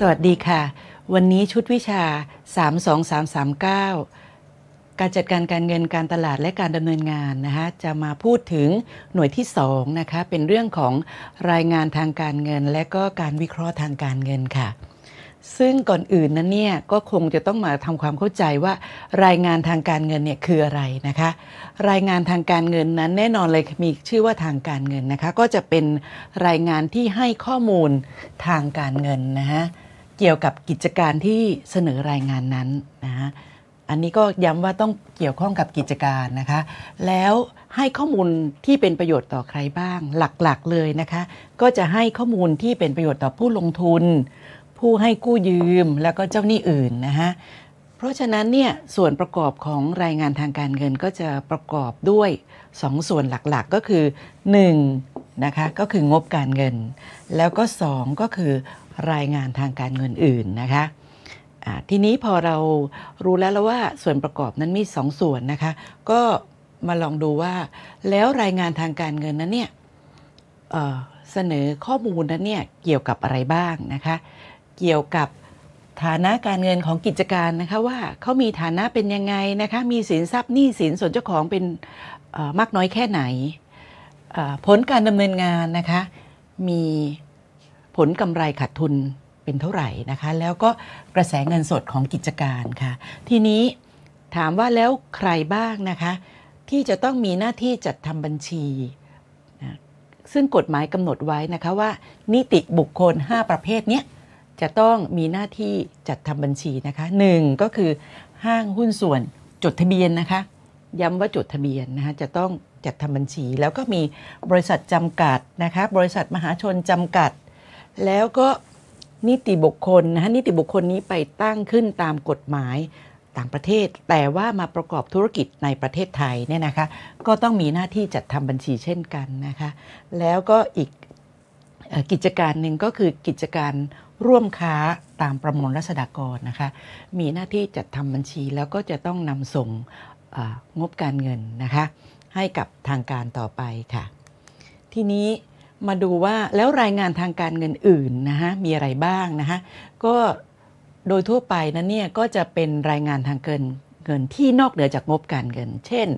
สวัสดีค่ะ วันนี้ชุดวิชา 32339 การจัดการการเงินการตลาดและการดำเนินงานนะคะ จะมาพูดถึงหน่วยที่ 2 นะคะ เป็นเรื่องของรายงานทางการเงิน และก็การวิเคราะห์ทางการเงินค่ะ ซึ่งก่อนอื่นนั้นเนี่ยก็คงจะต้องมาทำความเข้าใจว่า รายงานทางการเงินเนี่ยคืออะไรนะคะ รายงานทางการเงินนั้น แน่นอนเลยมีชื่อว่าทางการเงินนะคะ ก็จะเป็นรายงานที่ให้ข้อมูลทางการเงินนะฮะเกี่ยวกับกิจการที่เสนอรายงานนั้นนะฮะอันนี้ก็ย้ำว่าต้องเกี่ยวข้องกับกิจการนะคะ แล้วให้ข้อมูลที่เป็นประโยชน์ต่อใครบ้างหลักๆเลยนะคะ ก็จะให้ข้อมูลที่เป็นประโยชน์ต่อผู้ลงทุน ผู้ให้กู้ยืมแล้วก็เจ้าหนี้อื่นนะฮะ เพราะฉะนั้นเนี่ย ส่วนประกอบของรายงานทางการเงินก็จะประกอบด้วย 2สส่วนหลักๆก็คือ1นะคะก็คืองบการเงิน แล้วก็ 2 ก็คือรายงานทางการเงินอื่น นะคะ ทีนี้พอเรารู้แล้วแล้วว่าส่วนประกอบนั้นมีสองส่วนนะคะ ก็มาลองดูว่า แล้วรายงานทางการเงินนั้นเนี่ยเเสนอข้อมูลนั้นเนี่ยเกี่ยวกับอะไรบ้างนะคะ เกี่ยวกับฐานะการเงินของกิจการนะคะว่าเขามีฐานะเป็นยังไงนะคะมีสินทรัพย์หนี้สินส่วนเจ้าของเป็นมากน้อยแค่ไหนผลการดำเนินงานนะคะมีผลกำไรขาดทุนเป็นเท่าไหร่นะคะ แล้วก็กระแสเงินสดของกิจการค่ะ ทีนี้ถามว่าแล้วใครบ้างนะคะที่จะต้องมีหน้าที่จัดทำบัญชีนะซึ่งกฎหมายกำหนดไว้นะคะว่า นิติบุคคล 5 ประเภทนี้จะต้องมีหน้าที่จัดทำบัญชีนะคะหนึ่งก็คือห้างหุ้นส่วนจดทะเบียนนะคะ ย้ำว่าจดทะเบียนนะคะจะต้องจัดทำบัญชี แล้วก็มีบริษัทจำกัดนะคะ บริษัทมหาชนจำกัดแล้วก็นิติบุคคลนะฮะนิติบุคคลนี้ไปตั้งขึ้นตามกฎหมายต่างประเทศ แต่ว่ามาประกอบธุรกิจในประเทศไทยเนี่ยนะคะ ก็ต้องมีหน้าที่จัดทำบัญชีเช่นกันนะคะ แล้วก็อีกกิจการหนึ่งก็คือกิจการร่วมค้าตามประมวลรัษฎากรนะคะ มีหน้าที่จัดทำบัญชีแล้วก็จะต้องนำส่งงบการเงินนะคะให้กับทางการต่อไปค่ะ ทีนี้มาดูว่าแล้วรายงานทางการเงินอื่นนะฮะมีอะไรบ้างนะฮะก็โดยทั่วไปนั้นเนี่ยก็จะเป็นรายงานทางเกินเงินที่นอกเหนือจากงบการเงิน เช่น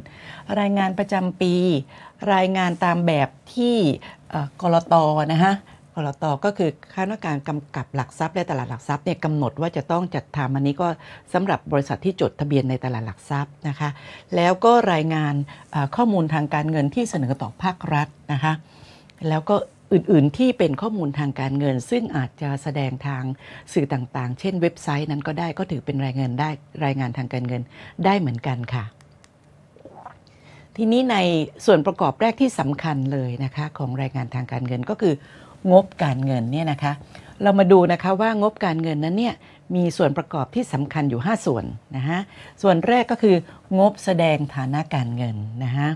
รายงานประจำปี รายงานตามแบบที่กรตนะฮะกรตก็คือคณะการกำกับหลักทรัพย์และตลาดหลักทรัพย์เนี่ยกำหนดว่าจะต้องจัดทำอันนี้ก็สำหรับบริษัทที่จดทะเบียนในตลาดหลักทรัพย์นะคะ แล้วก็รายงานข้อมูลทางการเงินที่เสนอต่อภาครัฐนะคะแล้วก็อื่นๆที่เป็นข้อมูลทางการเงิน ซึ่งอาจจะแสดงทางสื่อต่างๆ เช่นเว็บไซต์นั้นก็ได้ก็ถือเป็นรายเงินได้รายงานทางการเงินได้เหมือนกันค่ะทีนี้ในส่วนประกอบแรกที่สำคัญเลยนะคะของรายงานทางการเงินก็คือ งบการเงินเนี่ยนะคะเรามาดูนะคะว่างบการเงินนั้นเนี่ยมีส่วนประกอบที่สำคัญอยู่ 5 ส่วนนะฮะส่วนแรกก็คือ งบแสดงฐานะการเงินนะฮะ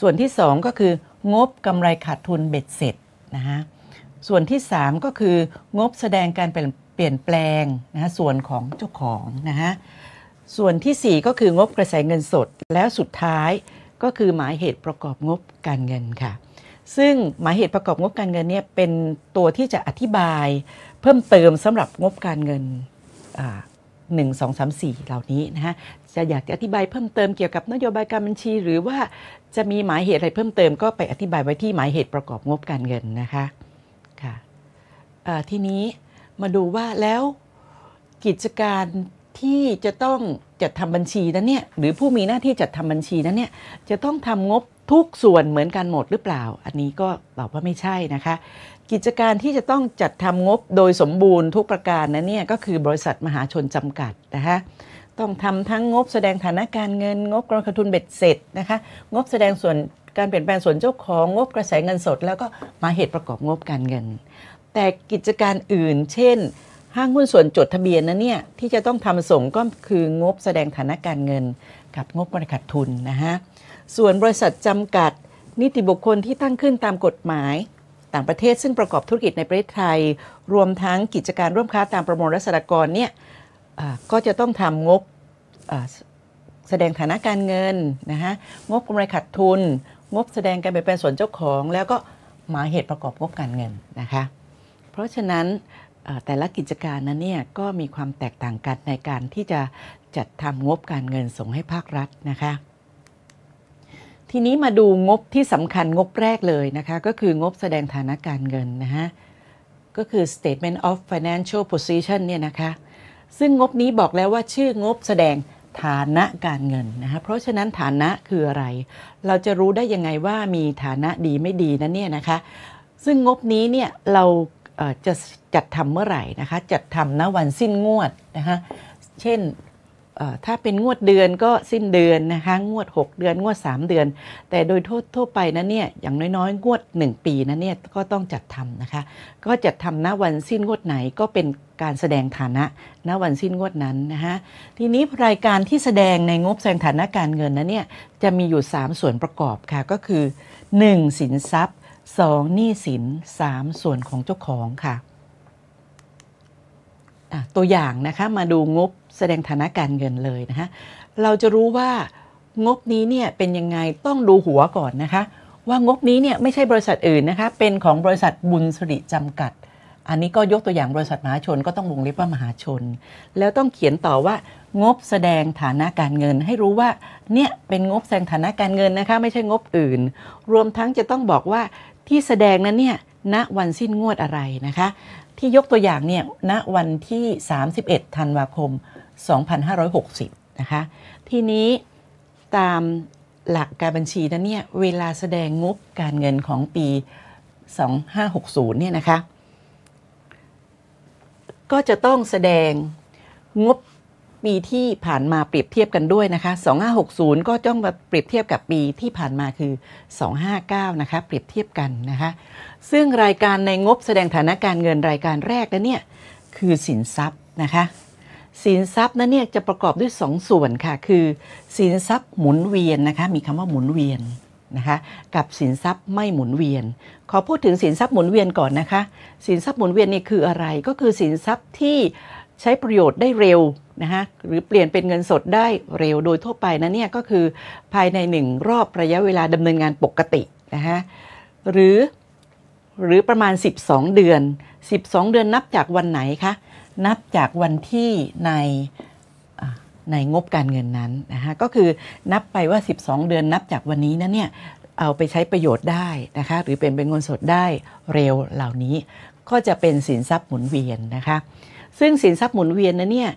ส่วนที่ 2 ก็คืองบกำไรขาดทุนเบ็ดเสร็จนะคะส่วนที่ 3 ก็คืองบแสดงการเปลี่ยนแปลงนะะส่วนของเจ้าของนะฮะส่วนที่ 4 ก็คืองบกระแสเงินสดแล้วสุดท้าย ก็คือหมายเหตุประกอบงบการเงินค่ะ ซึ่งหมายเหตุประกอบงบการเงินเนี่ยเป็นตัวที่จะอธิบาย เพิ่มเติมสำหรับงบการเงิน1 2 3 4 เหล่านี้นะฮะจะอยากจะอธิบายเพิ่มเติมเกี่ยวกับนโยบายการบัญชีหรือว่าจะมีหมายเหตุอะไรเพิ่มเติมก็ไปอธิบายไว้ที่หมายเหตุประกอบงบการเงินนะคะค่ะทีนี้มาดูว่าแล้วกิจการที่จะต้องจัดทำบัญชีนั้นเนี่ยหรือผู้มีหน้าที่จัดทำบัญชีนั้นเนี่ยจะต้องทำงบทุกส่วนเหมือนกันหมดหรือเปล่า อันนี้ก็บอกว่าไม่ใช่นะคะกิจการที่จะต้องจัดทำงบโดยสมบูรณ์ทุกประการนะเนี่ยก็คือบริษัทมหาชนจำกัดนะคะต้องทำทั้งงบแสดงฐานะการเงิน งบกองทุนเบ็ดเสร็จนะคะงบแสดงส่วนการเปลี่ยนแปลงส่วนเจ้าของงบกระแสเงินสด แล้วก็มาเหตุประกอบงบการเงิน แต่กิจการอื่น เช่น ห้างหุ้นส่วนจดทะเบียนนะเนี่ยที่จะต้องทำส่งก็คืองบแสดงฐานะการเงิน กับงบบริขัดทุนนะฮะส่วนบริษัทจำกัดนิติบุคคลที่ตั้งขึ้นตามกฎหมายต่างประเทศซึ่งประกอบธุรกิจในประเทศไทย รวมทั้งกิจการร่วมค้าตามประมวลรัษฎกร เนี่ยก็จะต้องทำงบแสดงฐานะการเงินนะฮะงบกำไรขาดทุน งบแสดงการเป็นส่วนเจ้าของ แล้วก็หมายเหตุประกอบงบการเงินนะคะ เพราะฉะนั้นแต่ละกิจการนั้นเนี่ยก็มีความแตกต่างกันในการที่จะจัดทำงบการเงินส่งให้ภาครัฐนะคะทีนี้มาดูงบที่สำคัญงบแรกเลยนะคะ ก็คืองบแสดงฐานะการเงินนะฮะก็คือ statement of financial position เนี่ยนะคะซึ่งงบนี้บอกแล้วว่าชื่องบแสดงฐานะการเงินนะคะเพราะฉะนั้นฐานะคืออะไร เราจะรู้ได้ยังไงว่ามีฐานะดีไม่ดีนั่นเนี่ยนะคะ ซึ่งงบนี้เนี่ยเราจะจัดทำเมื่อไหร่นะคะจัดทำณวันสิ้นงวดนะคะเช่นถ้าเป็นงวดเดือนก็สิ้นเดือนนะคะงวด 6 เดือนงวด 3 เดือน แต่โดยทั่วทั่วไปนะเนี่ยอย่างน้อยๆ งวด 1 ปีนะเนี่ยก็ต้องจัดทำนะคะก็จัดทำณวันสิ้นงวดไหนก็เป็นการแสดงฐานะณวันสิ้นงวดนั้นนะคะทีนี้รายการที่แสดงในงบแสดงฐานะการเงินนะเนี่ยจะมีอยู่ 3 ส่วนประกอบค่ะก็คือ 1. สินทรัพย์ 2. หนี้สิน 3. ส่วนของเจ้าของค่ะตัวอย่างนะคะมาดูงบแสดงฐานะการเงินเลยนะคะ เราจะรู้ว่างบนี้เนี่ยเป็นยังไง ต้องดูหัวก่อนนะคะ ว่างบนี้เนี่ยไม่ใช่บริษัทอื่นนะคะ เป็นของบริษัทบุญสริจำกัด อันนี้ก็ยกตัวอย่างบริษัทมหาชนก็ต้องวงเล็บว่ามหาชน แล้วต้องเขียนต่อว่างบแสดงฐานะการเงินให้รู้ว่าเนี่ยเป็นงบแสดงฐานะการเงินนะคะ ไม่ใช่งบอื่น รวมทั้งจะต้องบอกว่าที่แสดงนั้นเนี่ยณวันสิ้นงวดอะไรนะคะ ที่ยกตัวอย่างเนี่ยณวันที่ 31 ธันวาคม2560 นะคะ ทีนี้ตามหลักการบัญชีนั้นเนี่ยเวลาแสดงงบการเงินของปี 2560 เนี่ยนะคะ ก็จะต้องแสดงงบปีที่ผ่านมาเปรียบเทียบกันด้วยนะคะ 2560 ก็ต้องมาเปรียบเทียบกับปีที่ผ่านมาคือ 259 นะคะ เปรียบเทียบกันนะคะ ซึ่งรายการในงบแสดงฐานะการเงินรายการแรกนั้นเนี่ยคือสินทรัพย์นะคะสินทรัพย์นั้นเนี่ยจะประกอบด้วย 2สส่วนค่ะ คือ สินทรัพย์หมุนเวียนนะคะ มีคำว่าหมุนเวียนนะคะ กับสินทรัพย์ไม่หมุนเวียน ขอพูดถึงสินทรัพย์หมุนเวียนก่อนนะคะ สินทรัพย์หมุนเวียนนี่คืออะไร ก็คือสินทรัพย์ที่ใช้ประโยชน์ได้เร็วนะคะ หรือเปลี่ยนเป็นเงินสดได้เร็ว โดยทั่วไปนะเนี่ยก็คือภายใน1รอบระยะเวลาดำเนินงานปกตินะคะหรือ หรือประมาณ 12 เดือน 12 เดือนนับจากวันไหนคะนับจากวันที่ในในงบการเงินนั้นนะคะก็คือนับไปว่า 12 เดือนนับจากวันนี้นั้นเนี่ยเอาไปใช้ประโยชน์ได้นะคะหรือเป็นเป็นเงินสดได้เร็วเหล่านี้ ก็จะเป็นสินทรัพย์หมุนเวียนนะคะซึ่งสินทรัพย์หมุนเวียนนั้นเนี่ย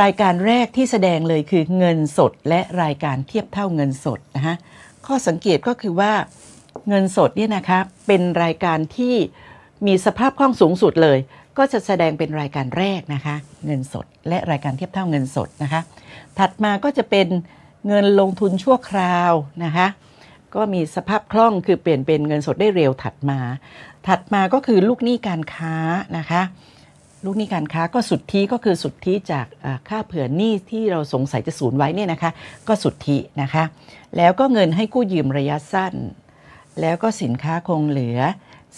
รายการแรกที่แสดงเลยคือเงินสดและรายการเทียบเท่าเงินสดนะคะข้อสังเกตก็คือว่าเงินสดเนี่ยนะคะเป็นรายการที่มีสภาพคล่องสูงสุดเลย ก็จะแสดงเป็นรายการแรกนะคะ เงินสดและรายการเทียบเท่าเงินสดนะคะ ถัดมาก็จะเป็นเงินลงทุนชั่วคราวนะคะ ก็มีสภาพคล่องคือเปลี่ยนเป็นเงินสดได้เร็วถัดมา ถัดมาก็คือลูกหนี้การค้านะคะ ลูกหนี้การค้าก็สุดที่ก็คือสุดที่จากค่าเผื่อหนี้ที่เราสงสัยจะสูญไว้เนี่ยนะคะ ก็สุดที่นะคะ แล้วก็เงินให้กู้ยืมระยะสั้น แล้วก็สินค้าคงเหลือ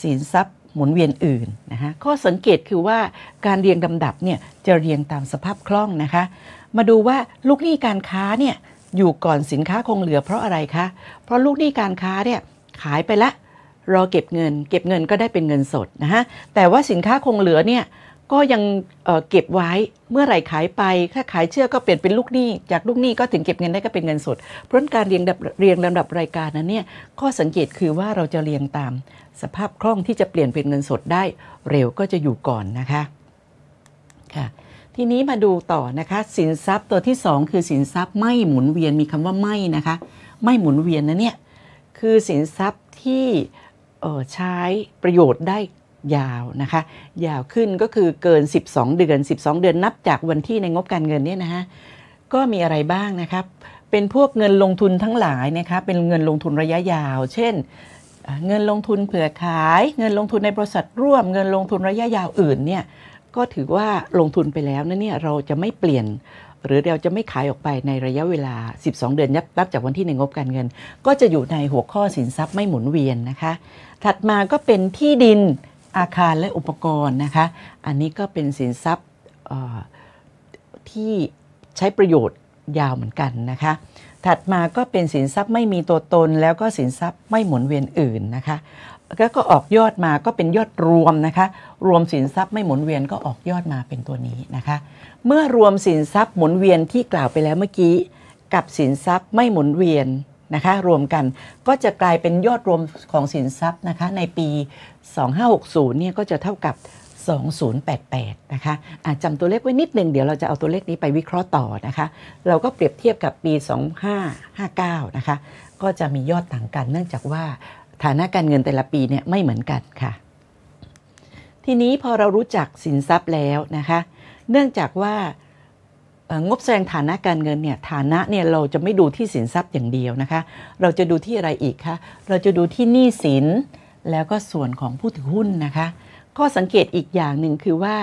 สินทรัพย์หมุนเวียนอื่นนะคะข้อสังเกตคือว่าการเรียงลำดับเนี่ยจะเรียงตามสภาพคล่องนะคะ มาดูว่าลูกหนี้การค้าเนี่ยอยู่ก่อนสินค้าคงเหลือ เพราะอะไรคะเพราะลูกหนี้การค้าเนี่ยขายไปละรอเก็บเงิน เก็บเงินก็ได้เป็นเงินสดนะฮะแต่ว่าสินค้าคงเหลือเนี่ยก็ยังเเก็บไว้เมื่อไหร่ขายไปถ้าขายเชื่อก็เปลี่ยนเป็นลูกหนี้ จากลูกหนี้ก็ถึงเก็บเงินได้ก็เป็นเงินสด เพราะการเรียงเรียงลำดับรายการนั้นเนี่ยข้อสังเกตคือว่าเราจะเรียงตามสภาพคล่องที่จะเปลี่ยนเป็นเงินสดได้เร็วก็จะอยู่ก่อนนะคะ ค่ะ ทีนี้มาดูต่อนะคะ สินทรัพย์ตัวที่ 2 คือสินทรัพย์ไม่หมุนเวียนมีคำว่าไม่นะคะไม่หมุนเวียนนะเนี่ยคือสินทรัพย์ที่ใช้ประโยชน์ได้ยาวนะคะยาวขึ้นก็คือเกิน 12 เดือน 12 เดือนนับจากวันที่ในงบการเงินเนี่ยนะคะก็มีอะไรบ้างนะครับ เป็นพวกเงินลงทุนทั้งหลายนะคะเป็นเงินลงทุนระยะยาว เช่นเงินลงทุนเผื่อขาย เงินลงทุนในบริษัทร่วมเงินลงทุนระยะยาวอื่นเนี่ยก็ถือว่าลงทุนไปแล้วนะเนี่ยเราจะไม่เปลี่ยนหรือเราจะไม่ขายออกไปในระยะเวลา 12 เดือนนับจากวันที่ในงบการเงินก็จะอยู่ในหัวข้อสินทรัพย์ไม่หมุนเวียนนะคะ ถัดมาก็เป็นที่ดินอาคารและอุปกรณ์นะคะ อันนี้ก็เป็นสินทรัพย์ที่ใช้ประโยชน์ยาวเหมือนกันนะคะถัดมาก็เป็นสินทรัพย์ไม่มีตัวตน แล้วก็สินทรัพย์ไม่หมุนเวียนอื่นนะคะ แล้วก็ออกยอดมาก็เป็นยอดรวมนะคะรวมสินทรัพย์ไม่หมุนเวียนก็ออกยอดมาเป็นตัวนี้นะคะ เมื่อรวมสินทรัพย์หมุนเวียนที่กล่าวไปแล้วเมื่อกี้กับสินทรัพย์ไม่หมุนเวียนนะคะรวมกันก็จะกลายเป็นยอดรวมของสินทรัพย์นะคะในปี 2560เนี่ยก็จะเท่ากับ2088 นะคะาจำตัวเลขไว้นิดหนึ่งเดี๋ยวเราจะเอาตัวเลขนี้ไปวิเคราะห์ต่อนะคะ เราก็เปรียบเทียบกับปี 2559 นะคะ ก็จะมียอดต่างกัน เนื่องจากว่าฐานะการเงินแต่ละปีเนี่ยไม่เหมือนกันค่ะ ทีนี้พอเรารู้จักสินทรัพย์แล้วนะคะ เนื่องจากว่างบแสดงฐานะการเงินเนี่ยฐานะเนี่ยเราจะไม่ดูที่สินทรัพย์อย่างเดียวนะคะ เราจะดูที่อะไรอีกคะเราจะดูที่หนี้สินแล้วก็ส่วนของผู้ถือหุ้นนะคะข้อสังเกตอีกอย่างหนึ่งคือว่า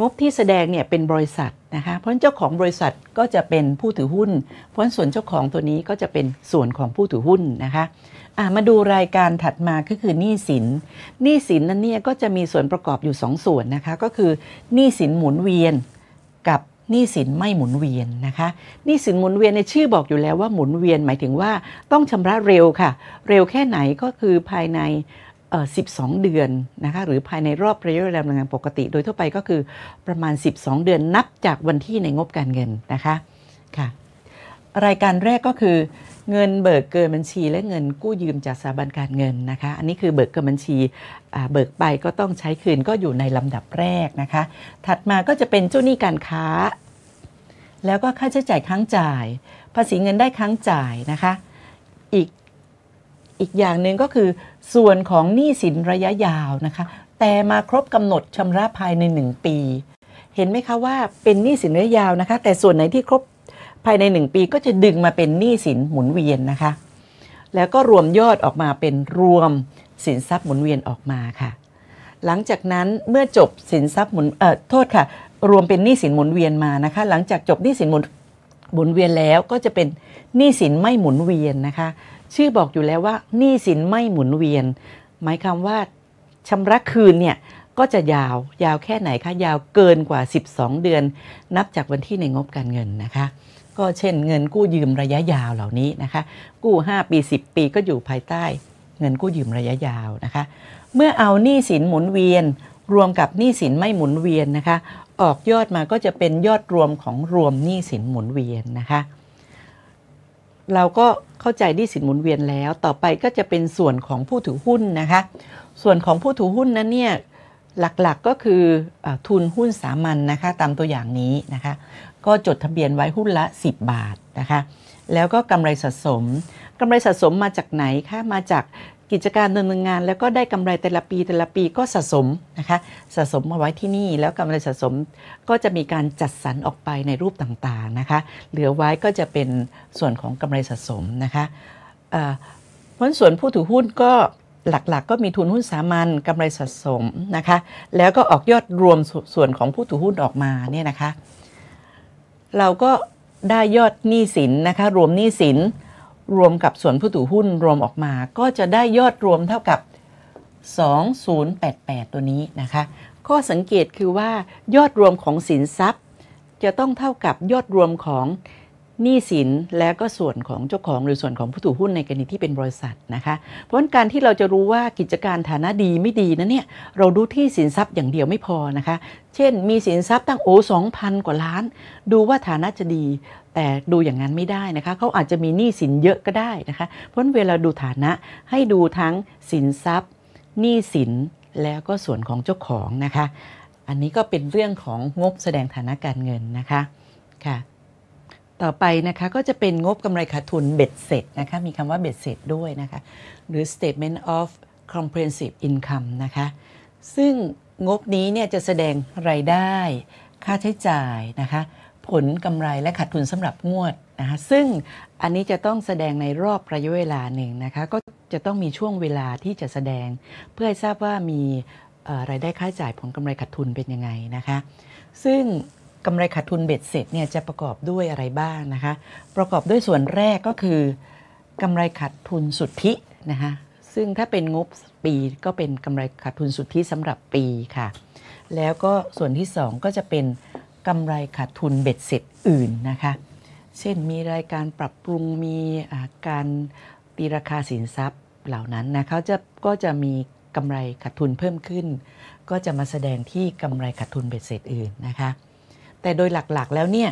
งบที่แสดงเนี่ยเป็นบริษัทนะคะเพราะเจ้าของบริษัทก็จะเป็นผู้ถือหุ้น เพราะส่วนเจ้าของตัวนี้ก็จะเป็นส่วนของผู้ถือหุ้นนะคะะมาดูรายการถัดมาก็คือหนี้สิน หนี้สินนั้นเนี่ยก็จะมีส่วนประกอบอยู่2สส่วนนะคะ ก็คือหนี้สินหมุนเวียนกับหนี้สินไม่หมุนเวียนนะคะหนี้สินหมุนเวียนในชื่อบอกอยู่แล้วว่าหมุนเวียนหมายถึงว่าต้องชำระเร็วค่ะ เร็วแค่ไหนก็คือภายใน12 เดือนนะคะหรือภายในรอบระยะเวลากำงานปกติ โดยทั่วไปก็คือประมาณ 12 เดือนนับจากวันที่ในงบการเงินนะคะค่ะรายการแรกก็คือเงินเบิกเกินบัญชี และเงินกู้ยืมจากสถาบันการเงินนะคะอันนี้คือเบิกเกินบัญชีเบิกไปก็ต้องใช้คืนก็อยู่ในลำดับแรกนะคะถัดมาก็จะเป็นเจ้าหนี้การค้า แล้วก็ค่าใช้จ่ายค้างจ่าย ภาษีเงินได้ค้างจ่ายนะคะอีกอีกอย่างหนึ่งก็คือส่วนของหนี้สินระยะยาวนะคะ แต่มาครบกำหนดชำระภายใน 1 ปี เห็นไหมคะว่าเป็นหนี้สินระยะยาวนะคะ แต่ส่วนไหนที่ครบภายใน 1 ปีก็จะดึงมาเป็นหนี้สินหมุนเวียนนะคะ แล้วก็รวมยอดออกมาเป็นรวมสินทรัพย์หมุนเวียนออกมาค่ะ หลังจากนั้นเมื่อจบสินทรัพย์หมุนเอ่อโทษค่ะ รวมเป็นหนี้สินหมุนเวียนมานะคะ หลังจากจบหนี้สินหมุนหมุนเวียนแล้ว ก็จะเป็นหนี้สินไม่หมุนเวียนนะคะชื่อบอกอยู่แล้วว่าหนี้สินไม่หมุนเวียน หมายความว่าชำระคืนเนี่ยก็จะยาวยาวแค่ไหนคะยาวเกินกว่า 12 เดือน นับจากวันที่ในงบการเงินนะคะ ก็เช่นเงินกู้ยืมระยะยาวเหล่านี้นะคะ กู้ 5 ปี 10 ปีก็อยู่ภายใต้ เงินกู้ยืมระยะยาวนะคะ เมื่อเอาหนี้สินหมุนเวียนรวมกับหนี้สินไม่หมุนเวียนนะคะ ออกยอดมาก็จะเป็นยอดรวมของรวมหนี้สินหมุนเวียนนะคะเราก็เข้าใจหนี้สินหมุนเวียนแล้ว ต่อไปก็จะเป็นส่วนของผู้ถือหุ้นนะคะ ส่วนของผู้ถือหุ้นนั้นเนี่ยหลักๆก็คืออทุนหุ้นสามัญนนะคะ ตามตัวอย่างนี้นะคะ ก็จดทะเบียนไว้หุ้นละ 10 บาท นะคะ แล้วก็กำไรสะสมกำไรสะสมมาจากไหนคะ มาจากกิจการดำเนินงานแล้วก็ได้กำไรแต่ละปีแต่ละปีก็สะสมนะคะสะสมมาไว้ที่นี่แล้วกำไรสะสมก็จะมีการจัดสรรออกไปในรูปต่างๆนะคะเหลือไว้ก็จะเป็นส่วนของกำไรสะสมนะคะเพราะส่วนผู้ถือหุ้นก็หลักๆกก็มีทุนหุ้นสามัญกำไรสะสมนะคะแล้วก็ออกยอดรวมส่วนของผู้ถือหุ้นออกมาเนี่ยนะคะเราก็ได้ยอดหนี้สินนะคะรวมหนี้สินรวมกับส่วนผู้ถือหุ้นรวมออกมาก็จะได้ยอดรวมเท่ากับ 2088 ตัวนี้นะคะ ข้อสังเกตคือว่ายอดรวมของสินทรัพย์ จะต้องเท่ากับยอดรวมของหนี้สิน และก็ส่วนของเจ้าของหรือส่วนของผู้ถือหุ้นในกรณีที่เป็นบริษัทนะคะ เพราะการที่เราจะรู้ว่ากิจการฐานะดีไม่ดีนั้นเนี่ยเราดูที่สินทรัพย์อย่างเดียวไม่พอนะคะ เช่น มีสินทรัพย์ตั้งโอ้สองพันกว่าล้าน ดูว่าฐานะจะดีแต่ดูอย่างนั้นไม่ได้นะคะ เขาอาจจะมีหนี้สินเยอะก็ได้นะคะ เพราะเวลาดูฐานะให้ดูทั้งสินทรัพย์หนี้สินแล้วก็ส่วนของเจ้าของนะคะ อันนี้ก็เป็นเรื่องของงบแสดงฐานะการเงินนะคะ ค่ะ ต่อไปนะคะก็จะเป็นงบกำไรขาดทุนเบ็ดเสร็จนะคะ มีคำว่าเบ็ดเสร็จด้วยนะคะ หรือ statement of comprehensive income นะคะ ซึ่งงบนี้เนี่ยจะแสดงไรายได้ค่าใช้จ่ายนะคะผลกำไรและขาดทุนสำหรับงวดนะคะซึ่งอันนี้จะต้องแสดงในรอบ ระยะเวลาหนึ่งนะคะก็จะต้องมีช่วงเวลาที่จะแสดง เพื่อให้ทราบว่ามีรายได้ ค่าใช้จ่าย ผลกำไรขาดทุนเป็นยังไงนะคะซึ่งกำไรขาดทุนเบ็ดเสร็จเนี่ยจะประกอบด้วยอะไรบ้างนะคะประกอบด้วยส่วนแรกก็คือกำไรขาดทุนสุทธินะคะซึ่งถ้าเป็นงบปีก็เป็นกำไรขาดทุนสุทธิสำหรับปีค่ะ แล้วก็ ส่วนที่ 2 ก็จะเป็นกำไรขาดทุนเบ็ดเสร็จอื่นนะคะ เช่นมีรายการปรับปรุงมีการตีราคาสินทรัพย์เหล่านั้นนะเขาจะก็จะมีกำไรขาดทุนเพิ่มขึ้น ก็จะมาแสดงที่กำไรขาดทุนเบ็ดเสร็จอื่นนะคะ แต่โดยหลักๆ แล้วเนี่ย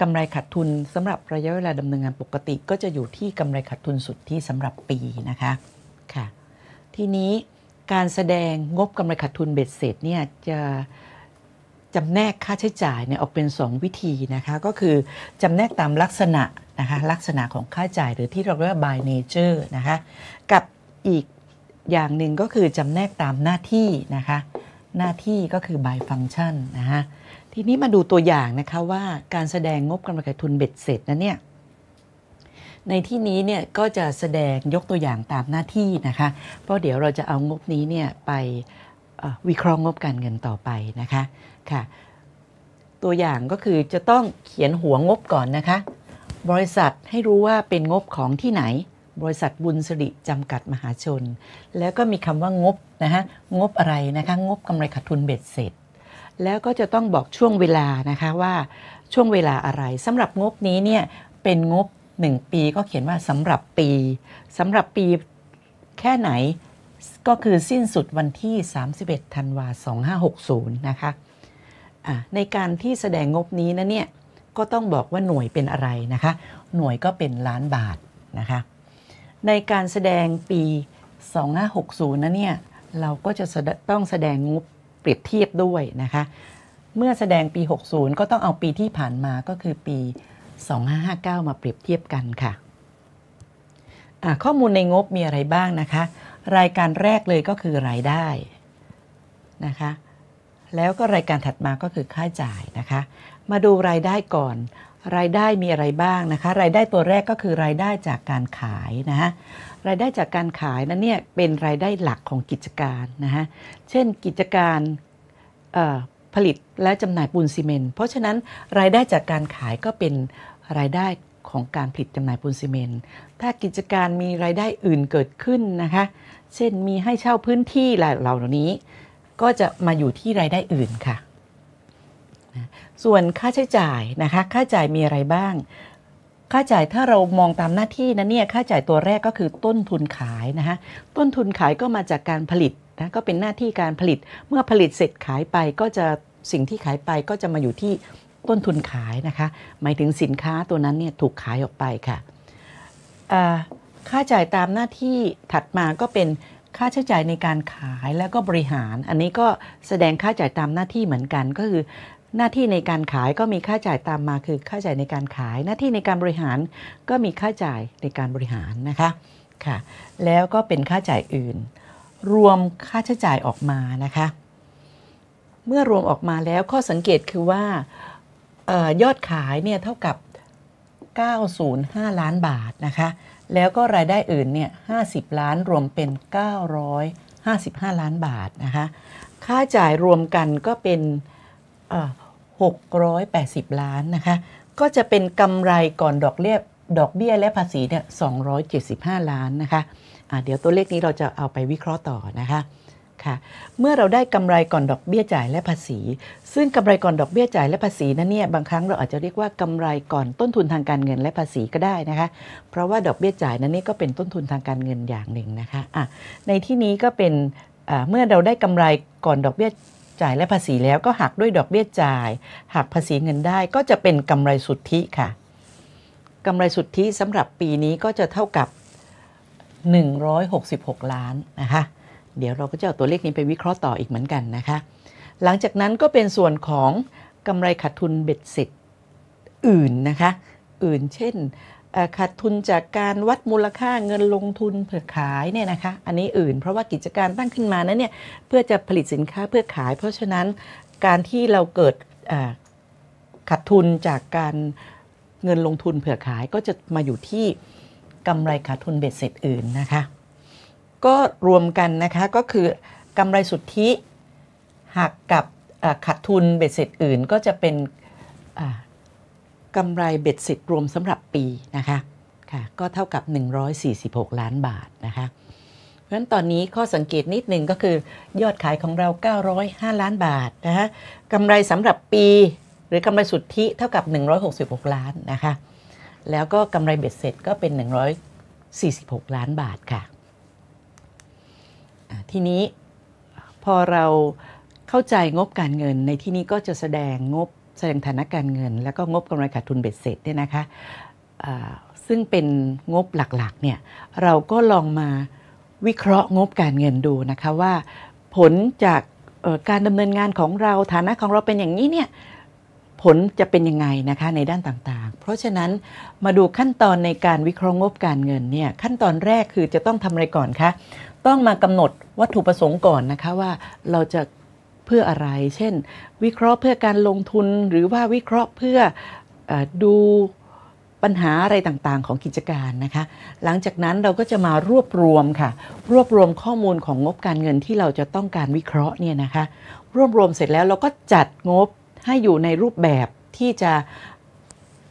กำไรขาดทุนสำหรับระยะเวลาดำเนินงานปกติ ก็จะอยู่ที่กำไรขาดทุนสุดที่สำหรับปีนะคะค่ะทีนี้การแสดงงบกำไรขาดทุนเบ็ดเสร็จเนี่ยจะจำแนกค่าใช้จ่ายเนี่ยออกเป็น 2 วิธีนะคะก็คือจำแนกตามลักษณะนะคะลักษณะของค่าจ่ายหรือที่เราเรียกว่า by nature นะคะกับอีกอย่างหนึ่งก็คือ จำแนกตามหน้าที่นะคะ หน้าที่ก็คือ by function นะคะทีนี้มาดูตัวอย่างนะคะว่าการแสดงงบกำไรขาดทุนเบ็ดเสร็จนั้นเนี่ยในที่นี้เนี่ยก็จะแสดงยกตัวอย่างตามหน้าที่นะคะ เพราะเดี๋ยวเราจะเอางบนี้เนี่ยไปวิเคราะห์งบการเงินต่อไปนะคะค่ะตัวอย่างก็คือจะต้องเขียนหัวงบก่อนนะคะ บริษัทให้รู้ว่าเป็นงบของที่ไหน บริษัทบุญสิริจำกัดมหาชน แล้วก็มีคำว่างบนะคะงบอะไรนะคะ งบกำไรขาดทุนเบ็ดเสร็จ แล้วก็จะต้องบอกช่วงเวลานะคะว่าช่วงเวลาอะไร สำหรับงบนี้เนี่ย เป็นงบ 1 ปีก็เขียนว่าสำหรับปี สำหรับปีแค่ไหน ก็คือสิ้นสุดวันที่31ธันวา2560นะคะในการที่แสดงงบนี้นะเนี่ยก็ต้องบอกว่าหน่วยเป็นอะไรนะคะ หน่วยก็เป็นล้านบาทนะคะ ในการแสดงปี 2560 นะเนี่ยเราก็จะต้องแสดงงบเปรียบเทียบด้วยนะคะ เมื่อแสดงปี 60 ก็ต้องเอาปีที่ผ่านมาก็คือปี 2559 มาเปรียบเทียบกันค่ะะข้อมูลในงบมีอะไรบ้างนะคะ รายการแรกเลยก็คือรายได้นะคะแล้วก็รายการถัดมาก็คือค่าจ่ายนะคะ มาดูรายได้ก่อน รายได้มีอะไรบ้างนะคะ รายได้ตัวแรกก็คือรายได้จากการขายนะฮะรายได้จากการขายนั้นเนี่ยเป็นรายได้หลักของกิจการนะฮะเช่นกิจการผลิตและจำหน่ายปูนซีเมนต์ เพราะฉะนั้นรายได้จากการขายก็เป็นรายได้ของการผลิตจำหน่ายปูนซีเมนต์ ถ้ากิจการมีรายได้อื่นเกิดขึ้นนะคะ เช่นมีให้เช่าพื้นที่เหล่านี้ก็จะมาอยู่ที่รายได้อื่นค่ะ ส่วนค่าใช้จ่ายนะคะ ค่าจ่ายมีอะไรบ้าง ค่าจ่ายถ้าเรามองตามหน้าที่นะเนี่ย ค่าจ่ายตัวแรกก็คือต้นทุนขายนะคะต้นทุนขายก็มาจากการผลิตนะก็เป็นหน้าที่การผลิต เมื่อผลิตเสร็จขายไปก็จะสิ่งที่ขายไปก็จะมาอยู่ที่ต้นทุนขายนะคะ หมายถึงสินค้าตัวนั้นเนี่ยถูกขายออกไปค่ะ ค่าจ่ายตามหน้าที่ถัดมาก็เป็นค่าใช้จ่ายในการขายแล้วก็บริหาร อันนี้ก็แสดงค่าจ่ายตามหน้าที่เหมือนกันก็คือ หน้าที่ในการขายก็มีค่าจ่ายตามมาคือค่าจ่ายในการขาย หน้าที่ในการบริหารก็มีค่าจ่ายในการบริหารนะคะค่ะ แล้วก็เป็นค่าจ่ายอื่น รวมค่าใช้จ่ายออกมานะคะ เมื่อรวมออกมาแล้วข้อสังเกตคือว่าออยอดขายเนี่ยเท่ากับ 905 ล้านบาทนะคะแล้วก็รายได้อื่นเนี่ย50 ล้านรวมเป็น 955 ล้านบาทนะคะ ค่าจ่ายรวมกันก็เป็น 680 ล้านนะคะ ก็จะเป็นกำไรก่อนดอกเลียยดอกเบี้ยและภาษีเนี่ย275 ล้านนะคะะเดี๋ยวตัวเลขนี้เราจะเอาไปวิเคราะห์ต่อนะคะคะเมื่อเราได้กำไรก่อนดอกเบี้ยจ่ายและภาษี ซึ่งกำไรก่อนดอกเบี้ยจ่ายและภาษีนั้นเนี่ยบางครั้งเราอาจจะเรียกว่ากำไรก่อนต้นทุนทางการเงินและภาษีก็ได้นะคะ เพราะว่าดอกเบี้ยจ่ายนั้นนี่ก็เป็นต้นทุนทางการเงินอย่างหนึ่งนะคะะในที่นี้ก็เป็นเมื่อเราได้กำไรก่อนดอกเบี้ยจ่ายและภาษีแล้วก็หักด้วยดอกเบี้ยจ่ายหักภาษีเงินได้ก็จะเป็นกำไรสุทธิค่ะกำไรสุทธิสำหรับปีนี้ก็จะเท่ากับ 166 ล้านนะคะเดี๋ยวเราก็จะเอาตัวเลขนี้ไปวิเคราะห์ต่ออีกเหมือนกันนะคะ หลังจากนั้นก็เป็นส่วนของกำไรขาดทุนเบ็ดเสร็จอื่นนะคะ อื่นเช่นขาดทุนจากการวัดมูลค่าเงินลงทุน เพื่อขายเนี่ยนะคะ อันนี้อื่นเพราะว่ากิจการตั้งขึ้นมานั้นเนี่ยเพื่อจะผลิตสินค้าเพื่อขาย เพราะฉะนั้นการที่เราเกิดขาดทุนจากการเงินลงทุนเผื่อขายก็จะมาอยู่ที่กำไรขาดทุนเบ็ดเสร็จอื่นนะคะก็รวมกันนะคะก็คือกำไรสุทธิหักกับขาดทุนเบ็ดเสร็จอื่น ก็จะเป็นกำไรเบ็ดเสร็จรวมสำหรับปีนะคะค่ะก็เท่ากับ 146 ล้านบาทนะคะเพราะฉะนั้นตอนนี้ข้อสังเกตนิดหนึ่งก็คือยอดขายของเรา 905 ล้านบาทนะคะกำไรสำหรับปี หรือกำไรสุทธิเท่ากับ 166 ล้านนะคะแล้วก็กำไรเบ็ดเสร็จก็เป็น 146 ล้านบาทค่ะทีนี้พอเราเข้าใจงบการเงิน ในที่นี้ก็จะแสดงงบแสดงฐานะการเงิน แล้วก็งบกำไรขาดทุนเบ็ดเสร็จเนี่ยนะคะซึ่งเป็นงบหลักๆเนี่ยเราก็ลองมาวิเคราะห์งบการเงินดูนะคะว่าผลจากการดำเนินงานของเราฐานะของเราเป็นอย่างนี้เนี่ยผลจะเป็นยังไงนะคะในด้านต่างๆ เพราะฉะนั้นมาดูขั้นตอนในการวิเคราะห์งบการเงินเนี่ยขั้นตอนแรกคือจะต้องทำอะไรก่อนคะต้องมากำหนดวัตถุประสงค์ก่อนนะคะว่าเราจะเพื่ออะไร เช่น วิเคราะห์เพื่อการลงทุนหรือว่าวิเคราะห์เพื่ออดูปัญหาอะไรต่างๆ ของกิจการ นะคะ หลังจากนั้นเราก็จะมารวบรวมค่ะรวบรวมข้อมูลของงบการเงินที่เราจะต้องการวิเคราะห์เนี่ยนะคะ รวบรวมเสร็จแล้วเราก็จัดงบให้อยู่ในรูปแบบที่จะ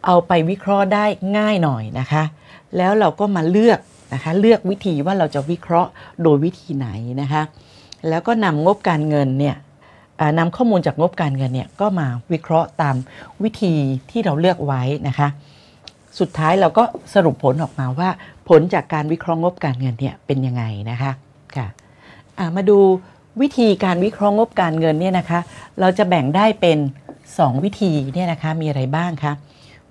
เอาไปวิเคราะห์ได้ง่ายหน่อยนะคะแล้วเราก็มาเลือกะคะ เลือกวิธีว่าเราจะวิเคราะห์โดยวิธีไหนนะคะ แล้วก็นำงบการเงินเนี่ยนำข้อมูลจากงบการเงินเนี่ยก็มาวิเคราะห์ตามวิธีที่เราเลือกไว้นะคะ สุดท้ายเราก็สรุปผลออกมาว่า ผลจากการวิเคราะห์งบการเงินเนี่ยเป็นยังไงนะคะ ค่ะมาดูวิธีการวิเคราะห์งบการเงินเนี่ยนะคะ เราจะแบ่งได้เป็น 2 วิธีเนี่ยนะคะ มีอะไรบ้างคะ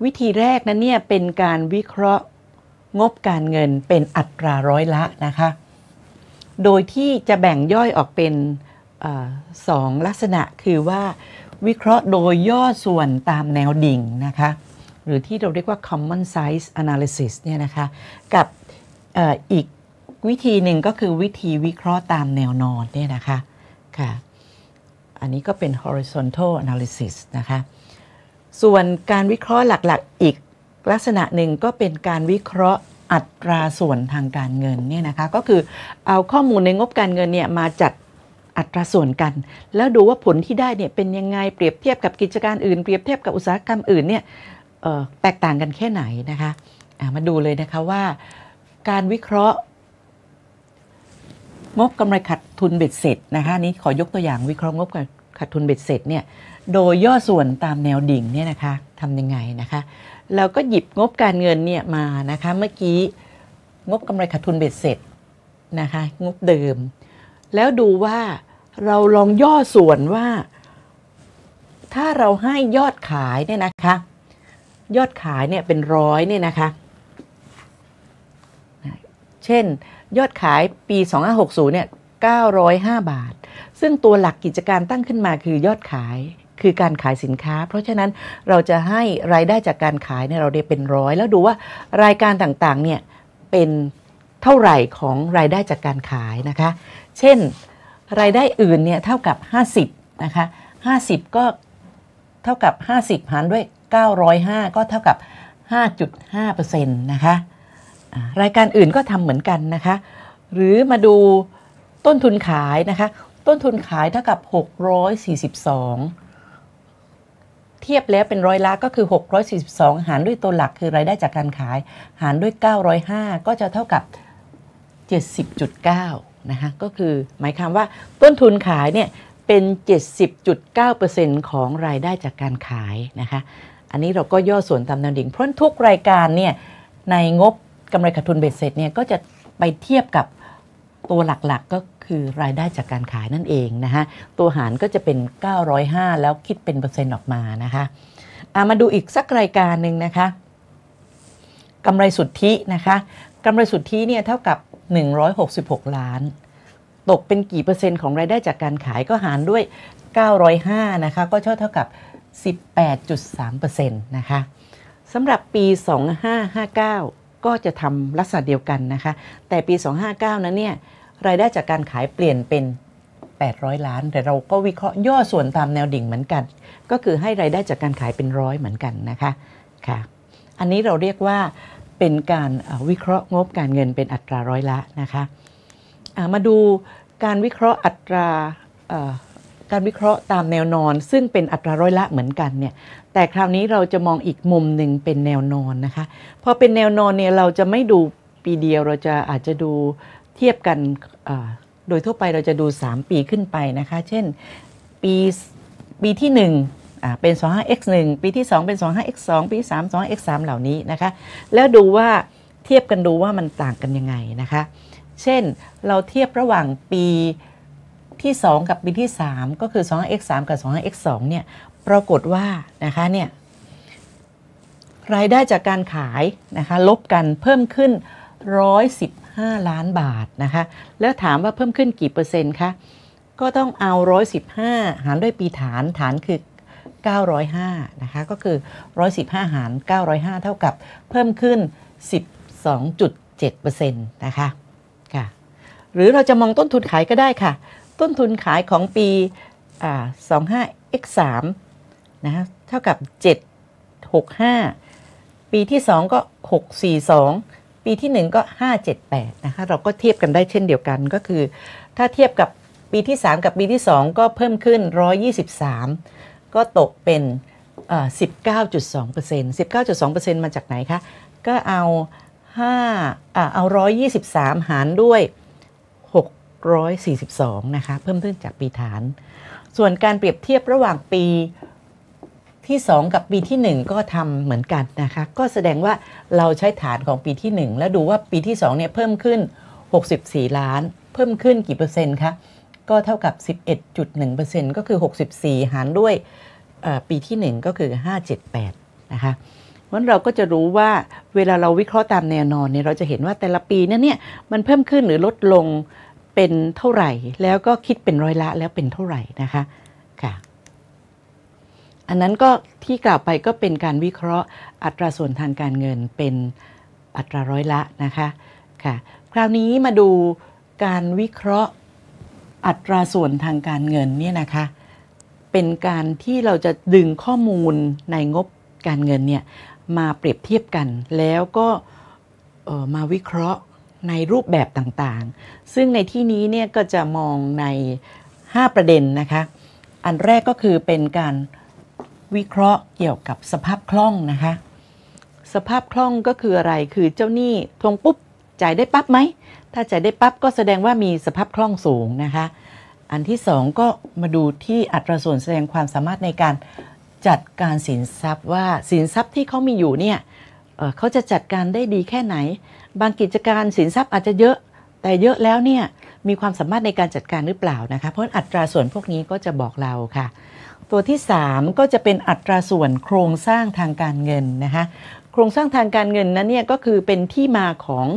วิธีแรกนั้นเนี่ยเป็นการวิเคราะห์งบการเงินเป็นอัตราร้อยละนะคะ โดยที่จะแบ่งย่อยออกเป็นอสองลักษณะคือว่าวิเคราะห์โดยย่อส่วนตามแนวดิ่งนะคะ หรือที่เราเรียกว่า common size analysis เนี่ยนะคะ กับออีกวิธีหนึ่งก็คือวิธีวิเคราะห์ตามแนวนอนเนี่ยนะคะ ค่ะ อันนี้ก็เป็น horizontal analysis นะคะ ส่วนการวิเคราะห์หลัก ๆ อีกลักษณะหนึ่งก็เป็นการวิเคราะห์อัตราส่วนทางการเงินเนี่ยนะคะ ก็คือเอาข้อมูลในงบการเงินเนี่ยมาจัดอัตราส่วนกัน แล้วดูว่าผลที่ได้เนี่ยเป็นยังไง เปรียบเทียบกับกิจการอื่นเปรียบเทียบกับอุตสาหกรรมอื่นเนี่ยแตกต่างกันแค่ไหนนะคะมาดูเลยนะคะว่าการวิเคราะห์ งบกำไรขาดทุนเบ็ดเสร็จนะคะนี้ขอยกตัวอย่างวิเคราะห์งบขาดทุนเบ็ดเสร็จเนี่ยโดยย่อส่วนตามแนวดิ่งเนี่ยนะคะทำยังไงนะคะเราก็หยิบงบการเงินเนี่ยมา นะคะ เมื่อกี้ งบกำไรขาดทุนเบ็ดเสร็จนะคะงบเดิม แล้วดูว่าเราลอง ย่อ ส่วนว่า ถ้าเราให้ยอดขายเนี่ยนะคะยอดขาย เนี่ย เป็นร้อยเนี่ยนะคะเช่น ยอดขายปี2560เนี่ย905 บาท ซึ่งตัวหลักกิจการตั้งขึ้นมาคือยอดขายคือการขายสินค้า เพราะฉะนั้นเราจะให้รายได้จากการขายเนี่ยเราได้เป็นร้อย แล้วดูว่ารายการต่างๆ เนี่ย เป็นเท่าไหร่ของรายได้จากการขายนะคะ เช่นรายได้อื่นเนี่ยเท่ากับ 50นะคะ50 ก็เท่ากับ 50หารด้วย 905 ก็เท่ากับ 5.5%นะคะรายการอื่นก็ทำเหมือนกันนะคะ หรือมาดูต้นทุนขายนะคะ ต้นทุนขายเท่ากับ 642เทียบแล้วเป็นร้อยละก็คือ 642 หารด้วยตัวหลักคือรายได้จากการขายหารด้วย 905 ก็จะเท่ากับ 70.9 นะคะก็คือหมายความว่าต้นทุนขายเนี่ย เป็น 70.9%ของรายได้จากการขายนะคะอันนี้เราก็ย่อส่วนตามแนวดิ่ง เพราะทุกรายการเนี่ย ในงบกำไรขาดทุนเบ็ดเสร็จเนี่ย ก็จะไปเทียบกับตัวหลักๆก็คือรายได้จากการขายนั่นเองนะคะตัวหารก็จะเป็น 905 แล้วคิดเป็นเปอร์เซ็นต์ออกมานะคะามาดูอีกสักรายการหนึ่งนะคะกำไรสุทธินะคะกำไรสุทธิเนี่ยเท่ากับ 166 ล้าน ตกเป็นกี่เปอร์เซ็นต์ของรายได้จากการขายก็หารด้วย 905 นะคะก็เท่ากับ 18.3%นะคะสำหรับปี 2559 ก็จะทำลักษณะเดียวกันนะคะแต่ปี 259นั้นเนี่ยรายได้จากการขายเปลี่ยนเป็น 800 ล้าน แต่เราก็วิเคราะห์ย่อส่วนตามแนวดิ่งเหมือนกัน ก็คือให้รายได้จากการขายเป็นร้อยเหมือนกันนะคะ ค่ะ อันนี้เราเรียกว่าเป็นการวิเคราะห์งบการเงินเป็นอัตราร้อยละนะคะ มาดูการวิเคราะห์อัตราการวิเคราะห์ตามแนวนอน ซึ่งเป็นอัตราร้อยละเหมือนกันเนี่ย แต่คราวนี้เราจะมองอีกมุมหนึ่งเป็นแนวนอนนะคะ พอเป็นแนวนอนเนี่ยเราจะไม่ดูปีเดียวเราจะอาจจะดูเทียบกันโดยทั่วไปเราจะดู 3 ปีขึ้นไปนะคะ เช่น ปี ปีที่1เป็น 25x1 ปีที่2เป็น 25x2 ปี3 25x3 เหล่านี้นะคะ แล้วดูว่าเทียบกันดูว่ามันต่างกันยังไงนะคะ เช่น เราเทียบระหว่างปีที่ 2 กับปีที่3 ก็คือ 25x3 กับ 25x2 เนี่ย ปรากฏว่านะคะ เนี่ยรายได้จากการขายนะคะลบกันเพิ่มขึ้น 1 1 5ล้านบาทนะคะ แล้วถามว่าเพิ่มขึ้นกี่เปอร์เซ็นต์คะก็ต้องเอา 115 หารด้วยปีฐานฐานคือ 905 นะคะก็คือ 115 หาร 905 เท่ากับเพิ่มขึ้น 12.7%นะคะค่ะหรือเราจะมองต้นทุนขายก็ได้ค่ะต้นทุนขายของปี25 x 3นะคะเท่ากับ 765 ปีที่ 2 ก็ 642ปีที่1ก็ 578 นะคะ เราก็เทียบกันได้เช่นเดียวกันก็คือ ถ้าเทียบกับปีที่ 3 กับปีที่ 2 ก็เพิ่มขึ้น 123 ก็ตกเป็น 19.2% 19.2%มาจากไหนคะ ก็เอา5เอา 123 หารด้วย 642 นะคะ เพิ่มขึ้นจากปีฐาน ส่วนการเปรียบเทียบระหว่างปีที่2กับปีที่ 1 ก็ทำเหมือนกันนะคะ ก็แสดงว่าเราใช้ฐานของปีที่ 1 แล้วดูว่าปีที่2เนี่ยเพิ่มขึ้น 64 ล้านเพิ่มขึ้นกี่เปอร์เซ็นต์คะก็เท่ากับ 11.1%ก็คือ 64 หารด้วยปีที่1ก็คือ578นะคะเพราะเราก็จะรู้ว่าเวลาเราวิเคราะห์ตามแนวนอนเนี่ยเราจะเห็นว่าแต่ละปีนันเนี่ยมันเพิ่มขึ้นหรือลดลงเป็นเท่าไหร่แล้วก็คิดเป็นร้อยละแล้วเป็นเท่าไหร่นะคะอันนั้นก็ที่กล่าวไปก็เป็นการวิเคราะห์อัตราส่วนทางการเงินเป็นอัตราร้อยละนะคะค่ะคราวนี้มาดูการวิเคราะห์อัตราส่วนทางการเงินเนี่ยนะคะ เป็นการที่เราจะดึงข้อมูลในงบการเงินเนี่ยมาเปรียบเทียบกัน แล้วก็มาวิเคราะห์ในรูปแบบต่างๆ ซึ่งในที่นี้เนี่ยก็จะมองใน 5 ประเด็นนะคะ อันแรกก็คือเป็นการวิเคราะห์เกี่ยวกับสภาพคล่องนะคะ สภาพคล่องก็คืออะไรคือเจ้าหนี้ทวงปุ๊บ จ่ายได้ปั๊บไหม ถ้าจ่ายได้ปั๊บก็แสดงว่ามีสภาพคล่องสูงนะคะ อันที่สองก็มาดูที่อัตราส่วนแสดงความสามารถในการจัดการสินทรัพย์ว่าสินทรัพย์ที่เขามีอยู่เนี่ยเขาจะจัดการได้ดีแค่ไหน บางกิจการสินทรัพย์อาจจะเยอะแต่เยอะแล้วเนี่ยมีความสามารถในการจัดการหรือเปล่านะคะ เพราะอัตราส่วนพวกนี้ก็จะบอกเราค่ะตัวที่ 3 ก็จะเป็นอัตรา ส่วนโครงสร้างทางการเงินนะคะโครงสร้างทางการเงินนั้นเนี่ยก็คือเป็นที่มาของ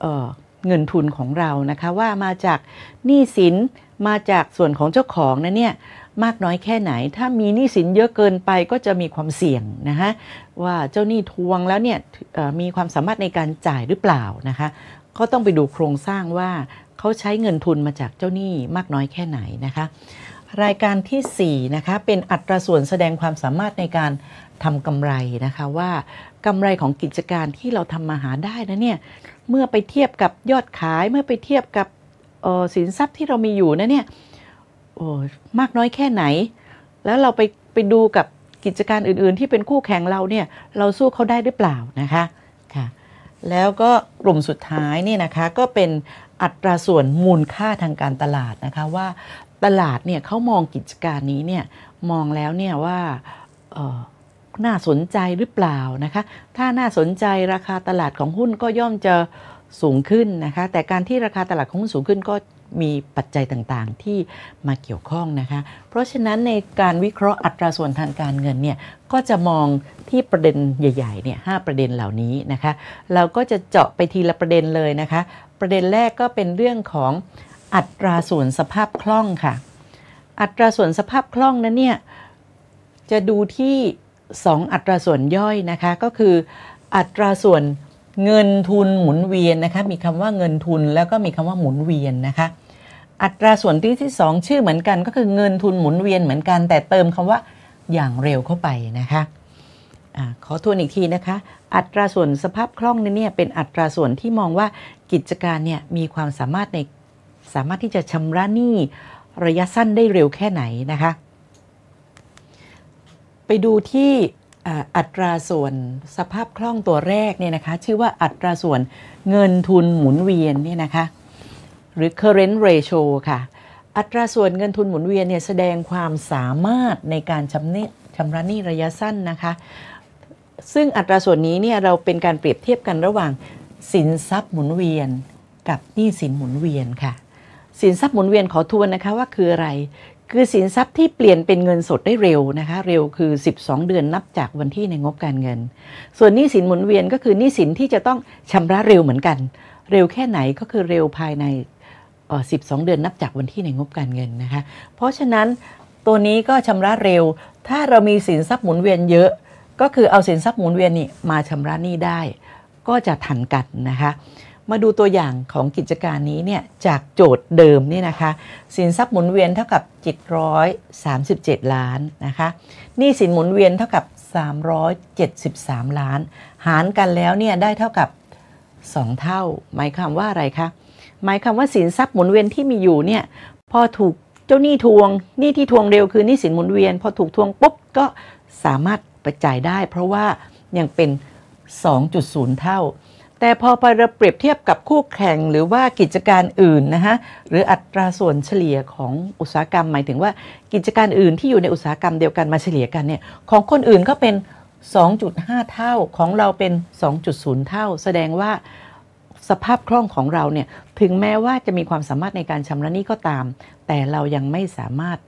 เออเงินทุนของเรานะคะว่ามาจากหนี้สินมาจากส่วนของเจ้าของนะเนี่ยมากน้อยแค่ไหน ถ้ามีหนี้สินเยอะเกินไปก็จะมีความเสี่ยงนะคะว่าเจ้าหนี้ทวงแล้วเนี่ยมีความสามารถในการจ่ายหรือเปล่านะคะก็ต้องไปดูโครงสร้างว่าเขาใช้เงินทุนมาจากเจ้าหนี้มากน้อยแค่ไหนนะคะรายการที่4นะคะเป็นอัตราส่วนแสดงความสามารถในการทำกำไรนะคะว่ากำไรของกิจการที่เราทำมาหาได้นะเนี่ยเมื่อไปเทียบกับยอดขายเมื่อไปเทียบกับสินทรัพย์ที่เรามีอยู่นะเนี่ยโอ้มากน้อยแค่ไหน แล้วเราไปไปดูกับกิจการอื่นๆ ที่เป็นคู่แข่งเราเนี่ยเราสู้เขาได้หรือเปล่านะคะค่ะแล้วก็กลุ่มสุดท้ายนี่นะคะก็เป็นอัตราส่วนมูลค่าทางการตลาดนะคะว่าตลาดเนี่ยเขามองกิจการนี้เนี่ยมองแล้วเนี่ยว่าน่าสนใจหรือเปล่านะคะถ้าน่าสนใจราคาตลาดของหุ้นก็ย่อมจะสูงขึ้นนะคะแต่การที่ราคาตลาดของหุ้นสูงขึ้นก็มีปัจจัยต่างๆที่มาเกี่ยวข้องนะคะเพราะฉะนั้นในการวิเคราะห์อัตราส่วนทางการเงินเนี่ยก็จะมองที่ประเด็นใหญ่ๆเนี่ยหประเด็นเหล่านี้นะคะเราก็จะเจาะไปทีละประเด็นเลยนะคะ ประเด็นแรกก็เป็นเรื่องของอัตราส่วนสภาพคล่องค่ะ อัตราส่วนสภาพคล่องนั้นเนี่ยจะดูที่ 2 อัตรา ส่วนย่อย นะคะ ก็คือ อัตราส่วนเงินทุนหมุนเวียน นะคะมีคำว่าเงินทุนแล้วก็มีคำว่าหมุนเวียนนะคะอัตราส่วนที่ที่ 2 ชื่อเหมือนกันก็คือเงินทุนหมุนเวียนเหมือนกันแต่เติมคำว่าอย่างเร็วเข้าไปนะคะขอทวนอีกทีนะคะอัตราส่วนสภาพคล่องนี่เนี่ยเป็นอัตราส่วนที่มองว่ากิจการเนี่ยมีความสามารถในสามารถที่จะชำระหนี้ระยะสั้นได้เร็วแค่ไหนนะคะ ไปดูที่อัตราส่วนสภาพคล่องตัวแรกเนี่ยนะคะ ชื่อว่าอัตราส่วนเงินทุนหมุนเวียนเนี่ยนะคะหรือ current ratio ค่ะอัตราส่วนเงินทุนหมุนเวียนเนี่ยแสดงความสามารถในการชำนชำระหนี้ระยะสั้นนะคะ ซึ่งอัตราส่วนนี้เนี่ยเราเป็นการเปรียบเทียบกันระหว่างสินทรัพย์หมุนเวียนกับหนี้สินหมุนเวียนค่ะสินทรัพย์หมุนเวียนขอทวนนะคะว่าคืออะไร คือสินทรัพย์ที่เปลี่ยนเป็นเงินสดได้เร็วนะคะ เร็วคือ 12 เดือนนับจากวันที่ในงบการเงิน ส่วนหนี้สินหมุนเวียนก็คือหนี้สินที่จะต้องชำระเร็วเหมือนกัน เร็วแค่ไหนก็คือเร็วภายในสสิบองเดือนนับจากวันที่ในงบการเงินนะคะ เพราะฉะนั้นตัวนี้ก็ชำระเร็ว ถ้าเรามีสินทรัพย์หมุนเวียนเยอะ ก็คือเอาสินทรัพย์หมุนเวียนนี่มาชำระหนี้ได้ ก็จะทันกันนะคะมาดูตัวอย่างของกิจการนี้เนี่ยจากโจทย์เดิมนี่นะคะ สินทรัพย์หมุนเวียนเท่ากับ 737 ล้านนะคะนี่สินหมุนเวียนเท่ากับ 373 ล้าน หารกันแล้วเนี่ยได้เท่ากับ 2 เท่า หมายความว่าอะไรคะหมายความว่าสินทรัพย์หมุนเวียนที่มีอยู่เนี่ยพอถูกเจ้าหนี้ทวงหนี้ที่ทวงเร็วคือหนี้สินหมุนเวียนพอถูกทวงปุ๊บก็สามารถไปจ่ายได้ เพราะว่ายังเป็น 2.0 เท่าแต่พอไปเปรียบเทียบกับคู่แข่งหรือว่ากิจการอื่นนะคะหรืออัตราส่วนเฉลี่ยของอุตสาหกรรมหมายถึงว่ากิจการอื่นที่อยู่ในอุตสาหกรรมเดียวกันมาเฉลี่ยกันเนี่ยของคนอื่นก็เป็น 2.5 เท่าของเราเป็น 2.0 เท่า แสดงว่าสภาพคล่องของเราเนี่ยถึงแม้ว่าจะมีความสามารถในการชำระหนี้ก็ตาม แต่เรายังไม่สามารถ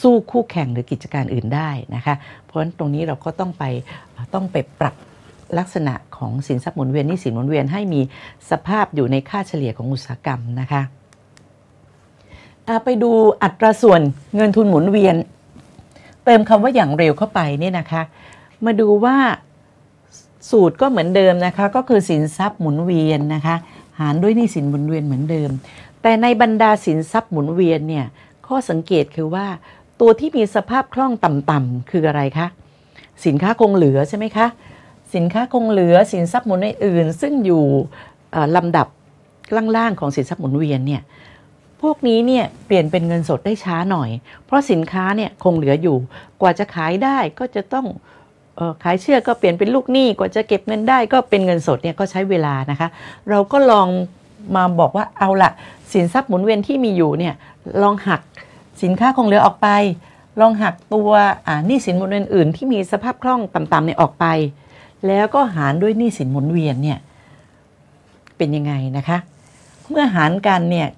สู้คู่แข่งหรือกิจการอื่นได้นะคะเพราะฉะนั้นตรงนี้เราก็ต้องไปต้องไปปรับลักษณะของสินทรัพย์หมุนเวียน นี่สินหมุนเวียนให้มีสภาพอยู่ในค่าเฉลี่ยของอุตสาหกรรมนะคะ ไปดูอัตราส่วนเงินทุนหมุนเวียน เติมคำว่าอย่างเร็วเข้าไปเนี่ยนะคะ มาดูว่าสูตรก็เหมือนเดิมนะคะก็คือสินทรัพย์หมุนเวียนนะคะ หารด้วยนี่สินหมุนเวียนเหมือนเดิม แต่ในบรรดาสินทรัพย์หมุนเวียนเนี่ย ข้อสังเกตคือว่า ตัวที่มีสภาพคล่องต่ำๆคืออะไรคะ สินค้าคงเหลือใช่ไหมคะสินค้าคงเหลือสินทรัพย์หมุนใีนอื่น ซึ่งอยู่ลำดับ ล่างๆของสินทรัพย์หมุนเวียนเนี่ยพวกนี้เนี่ย เปลี่ยนเป็นเงินสดได้ช้าหน่อย เพราะสินค้าเนี่ยคงเหลืออยู่ กว่าจะขายได้ก็จะต้องออขายเชื่อก็เปลี่ยนเป็นลูกหนี้กว่าจะเก็บเงินได้ก็เป็นเงินสดเนี่ยก็ใช้เวลานะคะ เราก็ลองมาบอกว่าเอาละสินทรัพย์หมุนเวียนที่มีอยู่เนี่ยลองหักสินค้าคงเหลือออกไป ลองหักตัวหนี้สินหมุนเวียนอื่นที่มีสภาพคล่องต่ำๆเนี่ยออกไปแล้วก็หารด้วยหนี้สินหมุนเวียนเนี่ยเป็นยังไงนะคะเมื่อหารกันเนี่ย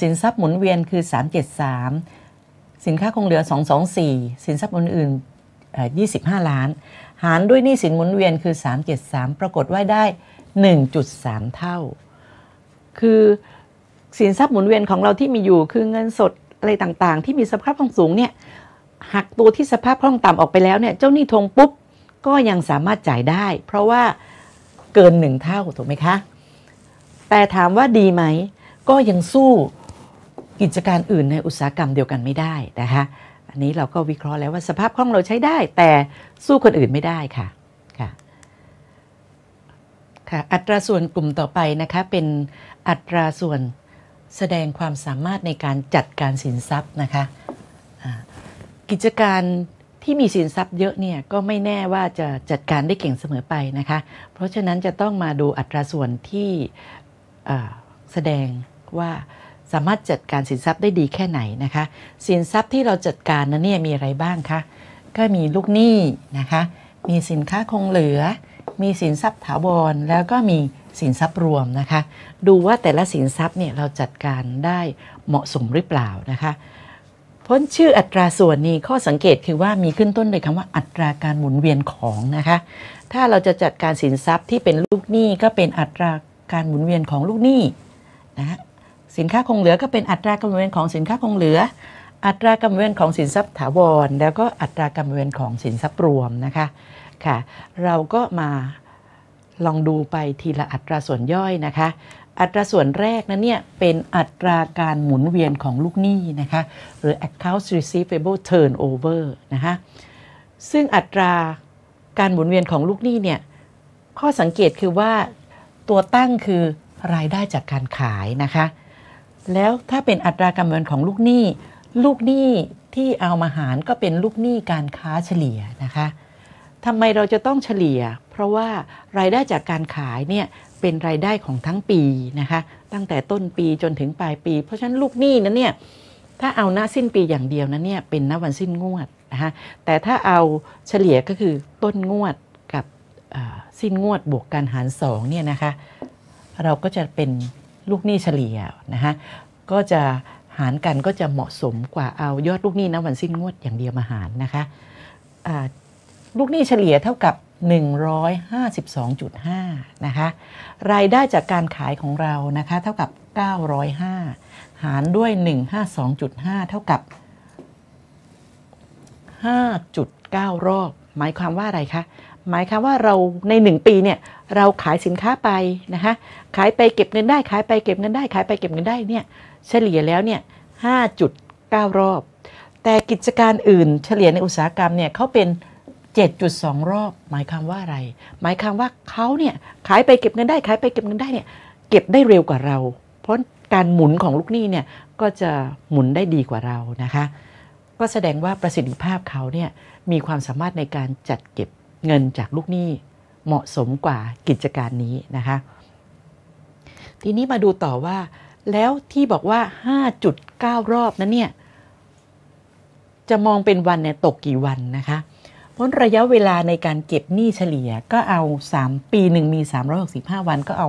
สินทรัพย์หมุนเวียนคือ373สินค้าคงเหลือ 224 สินทรัพย์อื่นๆ25 ล้าน หารด้วยหนี้สินหมุนเวียนคือ373ปรากฏว่าได้ 1.3 เท่า คือสินทรัพย์หมุนเวียนของเราที่มีอยู่ คือเงินสดอะไรต่างๆ ที่มีสภาพคล่องสูงเนี่ยหักตัวที่สภาพคล่องต่ำออกไปแล้วเนี่ยเจ้าหนี้ทงปุ๊บก็ยังสามารถจ่ายได้ เพราะว่าเกินหนึ่งเท่าถูกไหมคะแต่ถามว่าดีไหมก็ยังสู้กิจการอื่นในอุตสาหกรรมเดียวกันไม่ได้นะคะอันนี้เราก็วิเคราะห์แล้วว่าสภาพคล่องเราใช้ได้ แต่สู้คนอื่นไม่ได้ค่ะค่ะค่ะอัตราส่วนกลุ่มต่อไปนะคะเป็นอัตราส่วนแสดงความสามารถในการจัดการสินทรัพย์นะคะกิจการที่มีสินทรัพย์เยอะเนี่ยก็ไม่แน่ว่าจะจัดการได้เก่งเสมอไปนะคะ เพราะฉะนั้นจะต้องมาดูอัตราส่วนที่แสดงว่าสามารถจัดการสินทรัพย์ได้ดีแค่ไหนนะคะ สินทรัพย์ที่เราจัดการนั้นเนี่ยมีอะไรบ้างคะก็มีลูกหนี้นะคะ มีสินค้าคงเหลือ มีสินทรัพย์ถาวรแล้วก็มีสินทรัพย์รวมนะคะ ดูว่าแต่ละสินทรัพย์เนี่ยเราจัดการได้เหมาะสมหรือเปล่านะคะพ้นชื่ออัตราส่วนนี้ข้อสังเกตคือว่ามีขึ้นต้นโดยคำว่าอัตราการหมุนเวียนของนะคะถ้าเราจะจัดการสินทรัพย์ที่เป็นลูกหนี้ก็เป็นอัตราการหมุนเวียนของลูกหนี้นะสินค้าคงเหลือ ก็เป็นอัตราการหมุนเวียนของสินค้าคงเหลือ อัตราการหมุนเวียนของสินทรัพย์ถาวร แล้วก็อัตราการหมุนเวียนของสินทรัพย์รวมนะคะค่ะเราก็มาลองดูไปทีละอัตราส่วนย่อยนะคะ อัตราส่วนแรกนั้นเนี่ยเป็นอัตราการหมุนเวียนของลูกหนี้นะคะ หรือ accounts receivable turnover นะคะซึ่งอัตราการหมุนเวียนของลูกหนี้เนี่ยข้อสังเกตคือว่า ตัวตั้งคือรายได้จากการขายนะคะ แล้วถ้าเป็นอัตราการเงินของลูกหนี้ ลูกหนี้ที่เอามาหารก็เป็นลูกหนี้การค้าเฉลี่ยนะคะทำไมเราจะต้องเฉลี่ย เพราะว่ารายได้จากการขายเนี่ยเป็นรายได้ของทั้งปีนะคะตั้งแต่ต้นปีจนถึงปลายปีเพราะฉะนั้นลูกหนี้นั้นเนี่ย ถ้าเอาณสิ้นปีอย่างเดียวนั้นเนี่ย เป็นณวันสิ้นงวดนะคะแต่ถ้าเอาเฉลี่ยก็คือต้นงวดกับสิ้นงวดบวกการหารสองเนี่ยนะคะเราก็จะเป็นลูกหนี้เฉลี่ยนะคะก็จะหารกันก็จะเหมาะสมกว่าเอายอดลูกหนี้ณวันสิ้นงวดอย่างเดียวมาหารนะคะลูกหนี้เฉลี่ยเท่ากับ 152.5 นะคะ รายได้จากการขายของเรา นะคะ เท่ากับ 905 หารด้วย 152.5 เท่ากับ 5.9 รอบ หมายความว่าอะไรคะ หมายความว่าเราใน 1 ปีเนี่ย เราขายสินค้าไป นะคะ ขายไปเก็บเงินได้ขายไปเก็บเงินได้ ขายไปเก็บเงินได้ เนี่ย เฉลี่ยแล้วเนี่ย 5.9 รอบ แต่กิจการอื่นเฉลี่ยในอุตสาหกรรมเนี่ยเขาเป็น7.2 รอบ หมายความว่าอะไร หมายความว่าเขาเนี่ย ขายไปเก็บเงินได้ขายไปเก็บเงินได้เนี่ยเก็บได้เร็วกว่าเรา เพราะการหมุนของลูกหนี้เนี่ยก็จะหมุนได้ดีกว่าเรานะคะก็แสดงว่าประสิทธิภาพเขาเนี่ยมีความสามารถในการจัดเก็บเงินจากลูกหนี้เหมาะสมกว่ากิจการนี้นะคะ ทีนี้มาดูต่อว่าแล้วที่บอกว่า 5.9 รอบนั้นเนี่ยจะมองเป็นวันเนี่ยตกกี่วันนะคะพ้นระยะเวลาในการเก็บหนี้เฉลี่ยก็เอา 3 ปีหนึ่งมี 365 วันก็เอา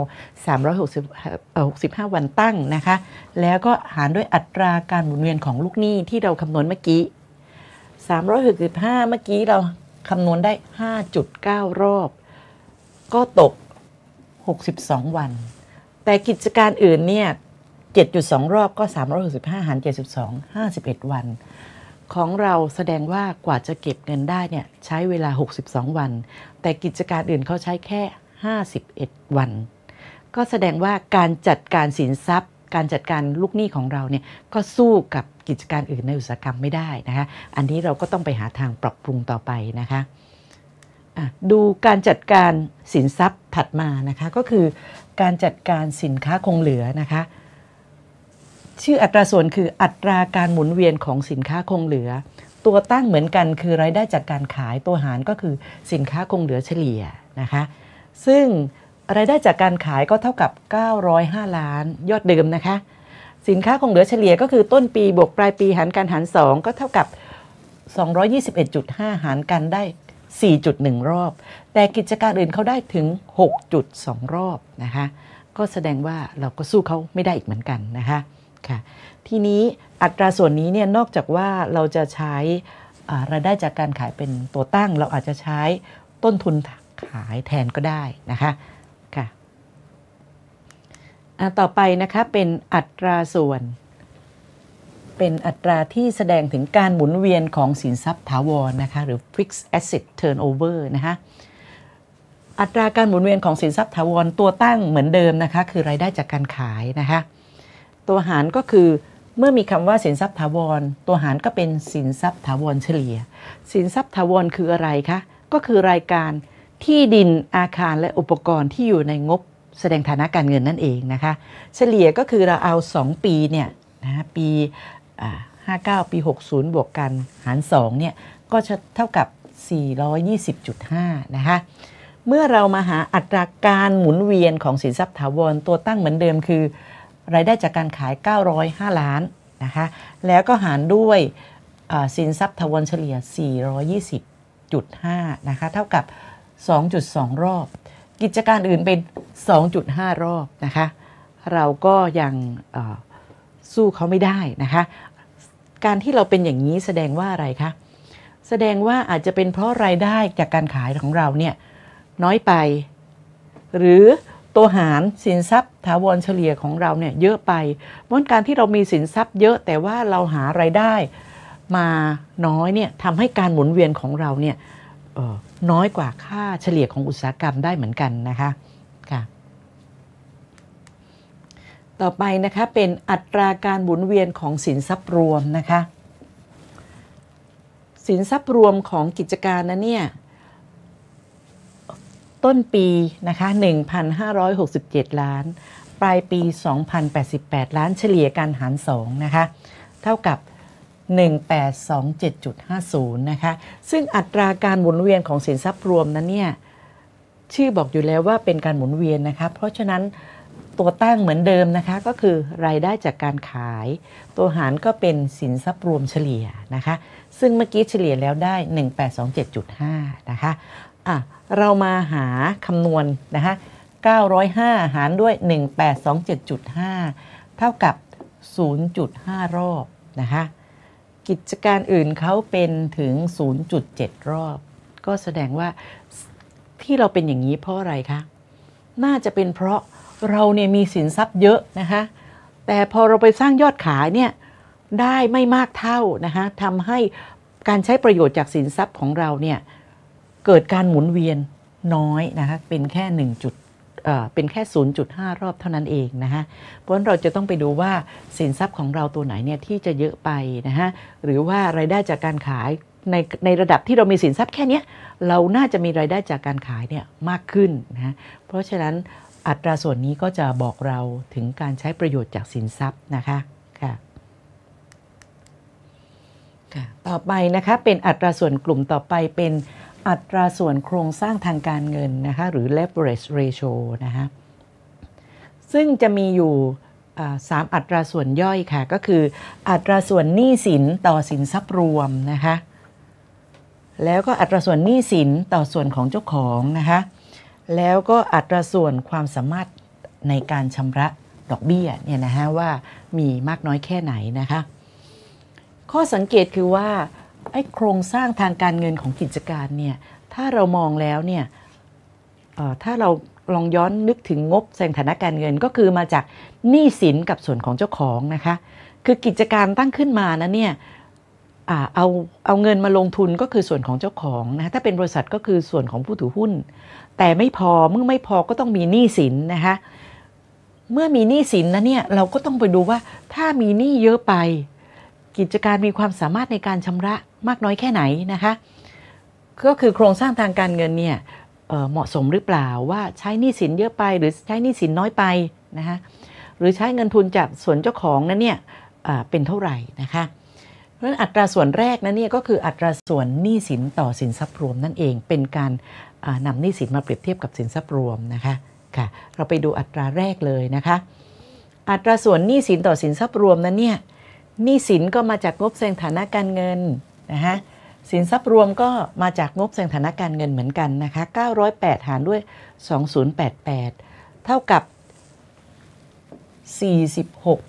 365 วันตั้งนะคะ แล้วก็หารด้วยอัตราการหมุนเวียนของลูกหนี้ที่เราคำนวณเมื่อกี้ 365 เมื่อกี้เราคำนวณได้ 5.9 รอบก็ตก 62 วัน แต่กิจการอื่นเนี่ย 7.2 รอบก็ 365 หาร 72 51 วันของเราแสดงว่ากว่าจะเก็บเงินได้เนี่ยใช้เวลา 62 วัน แต่กิจการอื่นเขาใช้แค่ 51 วัน ก็แสดงว่าการจัดการสินทรัพย์ การจัดการลูกหนี้ของเราเนี่ยก็สู้กับกิจการอื่นในอุตสาหกรรมไม่ได้นะคะ อันนี้เราก็ต้องไปหาทางปรับปรุงต่อไปนะคะ ดูการจัดการสินทรัพย์ถัดมานะคะ ก็คือการจัดการสินค้าคงเหลือนะคะชื่ออัตราส่วนคืออัตราการหมุนเวียนของสินค้าคงเหลือ ตัวตั้งเหมือนกันคือรายได้จากการขายตัวหารก็คือ สินค้าคงเหลือเฉลี่ยนะคะ ซึ่งรายได้จากการขายก็เท่ากับ 905 ล้านยอดเดิมนะคะ สินค้าคงเหลือเฉลี่ย ก็คือ ต้นปีบวกปลายปีหารกันหาร2ก็เท่ากับ 221.5 หารกันได้ 4.1 รอบ แต่กิจการอื่นเขาได้ถึง 6.2 รอบนะคะ ก็แสดงว่าเราก็สู้เขาไม่ได้อีกเหมือนกันนะคะค่ะทีนี้อัตราส่วนนี้เนี่ยนอกจากว่าเราจะใช้รายได้จากการขายเป็นตัวตั้งเราอาจจะใช้ต้นทุนขายแทนก็ได้นะคะค่ะต่อไปนะคะเป็นอัตราส่วน เป็นอัตราที่แสดงถึงการหมุนเวียนของสินทรัพย์ถาวรนะคะหรือ fixed asset turnover นะคะอัตราการหมุนเวียนของสินทรัพย์ถาวรตัวตั้งเหมือนเดิมนะคะคือรายได้จากการขายนะคะตัวหารก็คือเมื่อมีคำว่าสินทรัพย์ถาวร ตัวหารก็เป็นสินทรัพย์ถาวรเฉลี่ย สินทรัพย์ถาวรคืออะไรคะ ก็คือรายการที่ดินอาคารและอุปกรณ์ที่อยู่ในงบแสดงฐานะการเงินนั่นเองนะคะ เฉลี่ยก็คือเราเอา 2 ปีเนี่ยนะปี59ปี 60 บวกกันหาร2เนี่ยก็จะเท่ากับ 420.5นะคะเมื่อเรามาหาอัตราการหมุนเวียนของสินทรัพย์ถาวรตัวตั้งเหมือนเดิมคือรายได้จากการขาย 905 ล้านนะคะ แล้วก็หารด้วยสินทรัพย์ทวนเฉลี่ย 420.5 นะคะ เท่ากับ 2.2 รอบ กิจการอื่นเป็น 2.5 รอบนะคะ เราก็ยังสู้เขาไม่ได้นะคะ การที่เราเป็นอย่างนี้แสดงว่าอะไรคะ แสดงว่าอาจจะเป็นเพราะรายได้จากการขายของเราเนี่ยน้อยไปหรือตัวหารสินทรัพย์ถาวรเฉลี่ยของเราเนี่ยเยอะไปเพราะการที่เรามีสินทรัพย์เยอะแต่ว่าเราหาไรายได้ มาน้อยเนี่ยทำให้การหมุนเวียนของเราเนี่ยน้อยกว่าค่าเฉลี่ยของอุตสาหกรรมได้เหมือนกันนะคะค่ะต่อไปนะคะเป็นอัตราการหมุนเวียนของสินทรัพย์รวมนะคะสินทรัพย์รวมของกิจการนะเนี่ยต้นปีนะคะ1,567 ล้าน ปลายปี 2,088 ล้านเฉลี่ยการหาร2นะคะ เท่ากับ 1827.50นะคะ ซึ่งอัตราการหมุนเวียนของสินทรัพย์รวมนั้นเนี่ยชื่อบอกอยู่แล้วว่าเป็นการหมุนเวียนนะคะ เพราะฉะนั้นตัวตั้งเหมือนเดิมนะคะก็คือรายได้จากการขายตัวหารก็เป็นสินทรัพย์รวมเฉลี่ยนะคะ ซึ่งเมื่อกี้เฉลี่ยแล้วได้ 1827.5 นะคะอ่ะเรามาหาคำนวณนะคะ 905 หารด้วย 1827.5 เท่ากับ 0.5 รอบนะคะ กิจการอื่นเขาเป็นถึง 0.7 รอบ ก็แสดงว่าที่เราเป็นอย่างนี้เพราะอะไรคะ น่าจะเป็นเพราะเราเนี่ยมีสินทรัพย์เยอะนะคะ แต่พอเราไปสร้างยอดขายเนี่ยได้ไม่มากเท่านะคะทำให้การใช้ประโยชน์จากสินทรัพย์ของเราเนี่ยเกิดการหมุนเวียนน้อยนะคะเป็นแค่1จุดเป็นแค่ 0.5 รอบเท่านั้นเองนะคะเพราะฉะนั้นเราจะต้องไปดูว่าสินทรัพย์ของเราตัวไหนเนี่ยที่จะเยอะไปนะคะหรือว่ารายได้จากการขายในในระดับที่เรามีสินทรัพย์แค่นี้เราน่าจะมีรายได้จากการขายเนี่ยมากขึ้นนะเพราะฉะนั้นอัตราส่วนนี้ก็จะบอกเราถึงการใช้ประโยชน์จากสินทรัพย์นะคะค่ะต่อไปนะคะเป็นอัตราส่วนกลุ่มต่อไปเป็นอัตราส่วนโครงสร้างทางการเงินนะคะหรือ leverage ratio นะคะซึ่งจะมีอยู่สามอัตราส่วนย่อยค่ะ ก็คือ อัตราส่วนหนี้สินต่อสินทรัพย์รวมนะคะแล้วก็อัตราส่วนหนี้สินต่อส่วนของเจ้าของนะคะแล้วก็อัตราส่วนความสามารถในการชำระดอกเบี้ยเนี่ยนะฮะว่ามีมากน้อยแค่ไหนนะคะข้อสังเกตคือว่าไอ้โครงสร้างทางการเงินของกิจการเนี่ย ถ้าเรามองแล้วเนี่ยถ้าเราลองย้อนนึกถึงงบ แสงฐานะการเงินก็คือมาจากหนี้สินกับส่วนของเจ้าของนะคะ คือกิจการตั้งขึ้นมานะเนี่ยเอาเอาเงินมาลงทุนก็คือส่วนของเจ้าของนะถ้าเป็นบริษัทก็คือส่วนของผู้ถือหุ้น แต่ไม่พอเมื่อไม่พอก็ต้องมีหนี้สินนะคะ เมื่อมีหนี้สินนะเนี่ยเราก็ต้องไปดูว่าถ้ามีหนี้เยอะไป กิจการมีความสามารถในการชำระมากน้อยแค่ไหน นะคะ ก็คือโครงสร้างทางการเงินเนี่ยเหมาะสมหรือเปล่าว่าใช้หนี้สินเยอะไปหรือใช้หนี้สินน้อยไปนะคะ หรือใช้เงินทุนจากส่วนเจ้าของนั้นเนี่ยเป็นเท่าไหร่นะคะ เพราะฉะนั้นอัตราส่วนแรกนั้นเนี่ยก็คืออัตราส่วนหนี้สินต่อสินทรัพย์รวม นั่นเอง เป็นการนำหนี้สินมาเปรียบเทียบกับสินทรัพย์รวมนะคะ ค่ะ เราไปดูอัตราแรกเลยนะคะ อัตราส่วนหนี้สินต่อสินทรัพย์รวมนั้นเนี่ยหนี้สินก็มาจากงบแสดงฐานะการเงินนะฮะสินทรัพย์รวมก็มาจากงบสถานการเงินเหมือนกันนะคะ908หารด้วย 2088 เท่ากับ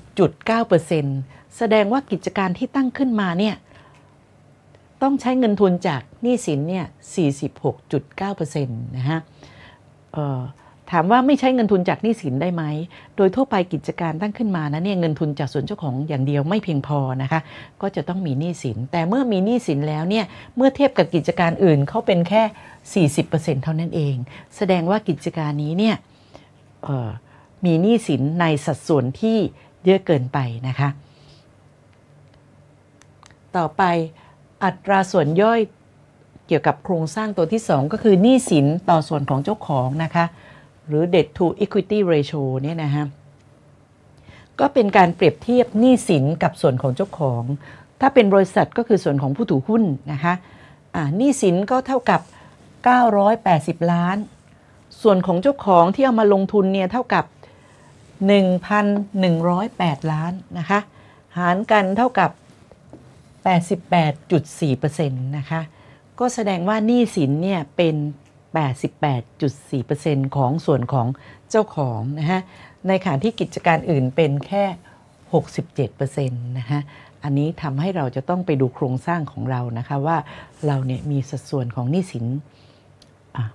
46.9%แสดงว่ากิจการที่ตั้งขึ้นมาเนี่ย ต้องใช้เงินทุนจากหนี้สินเนี่ย 46.9%นะฮะถามว่าไม่ใช้เงินทุนจากหนี้สินได้ไหม โดยทั่วไปกิจการตั้งขึ้นมานะเนี่ยเงินทุนจากส่วนเจ้าของอย่างเดียวไม่เพียงพอนะคะ ก็จะต้องมีหนี้สิน แต่เมื่อมีหนี้สินแล้วเนี่ย เมื่อเทียบกับกิจการอื่นเขาเป็นแค่ 40%เท่านั้นเอง แสดงว่ากิจการนี้เนี่ยมีหนี้สินในสัดส่วนที่เยอะเกินไปนะคะ ต่อไปอัตราส่วนย่อยเกี่ยวกับโครงสร้างตัวที่ 2 ก็คือหนี้สินต่อส่วนของเจ้าของนะคะหรือ debt to equity ratio เนี่ยนะฮะ ก็เป็นการเปรียบเทียบหนี้สินกับส่วนของเจ้าของ ถ้าเป็นบริษัทก็คือส่วนของผู้ถือหุ้นนะคะหนี้สินก็เท่ากับ 980 ล้าน ส่วนของเจ้าของที่เอามาลงทุนเนี่ยเท่ากับ 1,108 ล้านนะคะ หารกันเท่ากับ 88.4%นะคะ ก็แสดงว่าหนี้สินเนี่ยเป็น88.4%ของส่วนของเจ้าของนะฮะในขณะที่กิจการอื่นเป็นแค่67%นะฮะอันนี้ทำให้เราจะต้องไปดูโครงสร้างของเรานะคะว่าเราเนี่ยมีสัดส่วนของหนี้สิน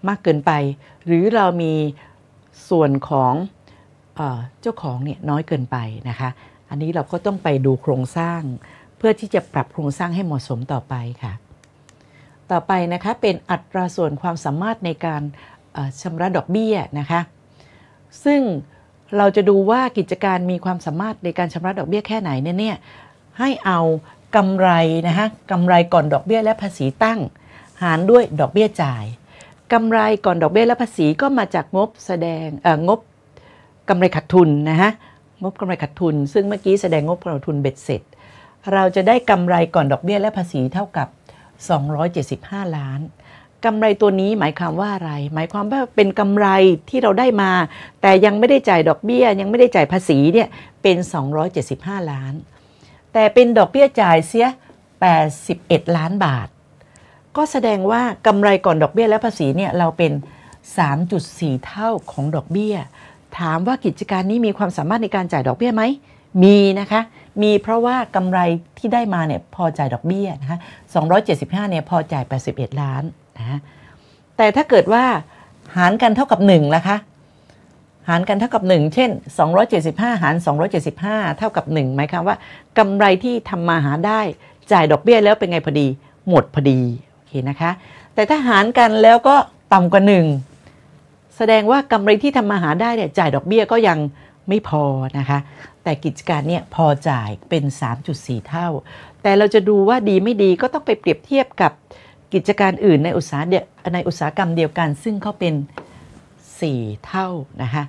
มากเกินไป หรือเรามีส่วนของเจ้าของเนี่ยน้อยเกินไปนะคะ อันนี้เราก็ต้องไปดูโครงสร้าง เพื่อที่จะปรับโครงสร้างให้เหมาะสมต่อไปค่ะต่อไปนะคะเป็นอัตราส่วนความสามารถในการชำระดอกเบี้ยนะคะ ซึ่งเราจะดูว่ากิจการมีความสามารถในการชำระดอกเบี้ยแค่ไหนเนี่ยให้เอากำไรนะคะกำไรก่อนดอกเบี้ยและภาษีตั้ง หารด้วยดอกเบี้ยจ่ายกำไรก่อนดอกเบี้ยและภาษีก็มาจากงบแสดงงบกำไรขาดทุนนะฮะงบกำไรขาดทุน ซึ่งเมื่อกี้แสดงงบกำไรขาดทุนเบ็ดเสร็จ เราจะได้กำไรก่อนดอกเบี้ยและภาษีเท่ากับ275 ล้าน กำไรตัวนี้หมายความว่าอะไร หมายความว่าเป็นกำไรที่เราได้มา แต่ยังไม่ได้จ่ายดอกเบี้ยยังไม่ได้จ่ายภาษีเนี่ยเป็น 275 ล้าน แต่เป็นดอกเบี้ยจ่ายเสีย 81 ล้านบาท ก็แสดงว่ากำไรก่อนดอกเบี้ยและภาษีเนี่ยเราเป็น 3.4 เท่าของดอกเบี้ย ถามว่ากิจการนี้มีความสามารถในการจ่ายดอกเบี้ยไหม มีนะคะมีเพราะว่ากำไรที่ได้มาเนี่ยพอจ่ายดอกเบี้ยนะคะ275เนี่ยพอจ่าย81 ล้านนะแต่ถ้าเกิดว่าหารกันเท่ากับ1ล่ะคะ หารกันเท่ากับ 1 เช่น 275 หาร 275 เท่ากับ1หมายความว่า กำไรที่ทำมาหาได้จ่ายดอกเบี้ย แล้วเป็นไงพอดีหมดพอดี โอเคนะคะ แต่ถ้าหารกันแล้วก็ต่ำกว่า 1 แสดงว่ากำไรที่ทำมาหาได้เนี่ยจ่ายดอกเบี้ยก็ยังไม่พอนะคะ แต่กิจการเนี่ยพอจ่ายเป็น 3.4 เท่า แต่เราจะดูว่าดีไม่ดีก็ต้องไปเปรียบเทียบกับกิจการอื่นในอุตสาหในอุตสาหกรรมเดียวกันซึ่งเขาเป็น 4 เท่านะคะ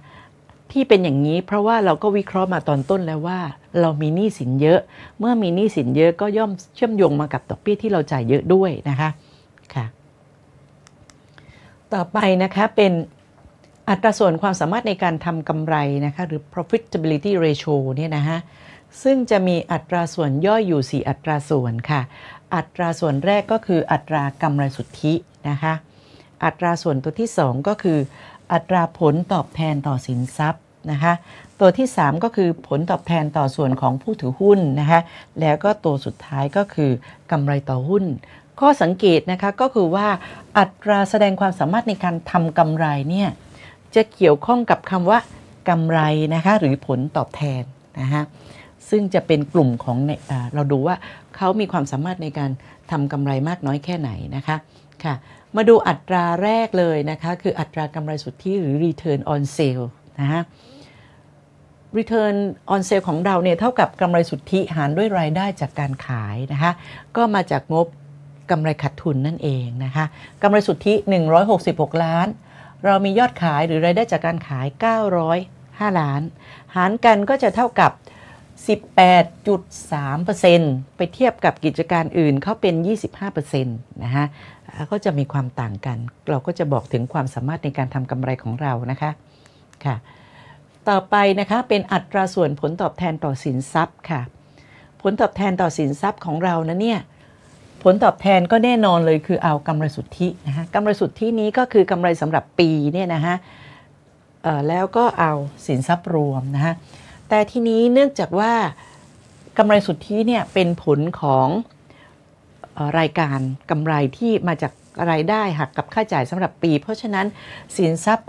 ที่เป็นอย่างนี้เพราะว่าเราก็วิเคราะห์มาตอนต้นแล้วว่าเรามีหนี้สินเยอะ เมื่อมีหนี้สินเยอะก็ย่อมเชื่อมโยงมากับดอกเบี้ยที่เราจ่ายเยอะด้วยนะคะ ค่ะ ต่อไปนะคะเป็นอัตราส่วนความสามารถในการทำกำไร นะคะหรือ profitability ratio เนี่ยนะฮะ ซึ่งจะมีอัตราส่วนย่อยอยู่ 4 อัตราส่วนค่ะ อัตราส่วนแรกก็คืออัตรากำไรสุทธินะคะ อัตราส่วนตัวที่2ก็คืออัตราผลตอบแทนต่อสินทรัพย์นะคะ ตัวที่ 3 ก็คือผลตอบแทนต่อส่วนของผู้ถือหุ้นนะคะ แล้วก็ตัวสุดท้ายก็คือกำไรต่อหุ้น ข้อสังเกตนะคะก็คือว่าอัตราแสดงความสามารถในการทำกำไรเนี่ยจะเกี่ยวข้องกับคำว่ากำไรนะคะหรือผลตอบแทนนะคะซึ่งจะเป็นกลุ่มของเราดูว่าเขามีความสามารถในการทำกำไรมากน้อยแค่ไหนนะคะค่ะมาดูอัตราแรกเลยนะคะคืออัตรากำไรสุทธิหรือ return on sale นะฮะ return on sale ของเราเนี่ยเท่ากับกำไรสุทธิหารด้วยรายได้จากการขายนะคะก็มาจากงบกำไรขาดทุนนั่นเองนะคะกำไรสุทธิ166 ล้านเรามียอดขายหรือรายได้จากการขาย 905 ล้าน หารกันก็จะเท่ากับ 18.3%ไปเทียบกับกิจการอื่นเขาเป็น 25%นะฮะก็จะมีความต่างกัน เราก็จะบอกถึงความสามารถในการทำกำไรของเรานะคะ ค่ะ ต่อไปนะคะ เป็นอัตราส่วนผลตอบแทนต่อสินทรัพย์ค่ะ ผลตอบแทนต่อสินทรัพย์ของเรานะเนี่ยผลตอบแทนก็แน่นอนเลยคือเอากำไรสุทธินะคะกำไรสุทธินี้ก็คือกำไรสำหรับปีเนี่ยนะฮะแล้วก็เอาสินทรัพย์รวมนะฮะแต่ทีนี้เนื่องจากว่ากำไรสุทธิเนี่ยเป็นผลของรายการกำไรที่มาจากรายได้หักกับค่าจ่ายสำหรับปี เพราะฉะนั้นสินทรัพย์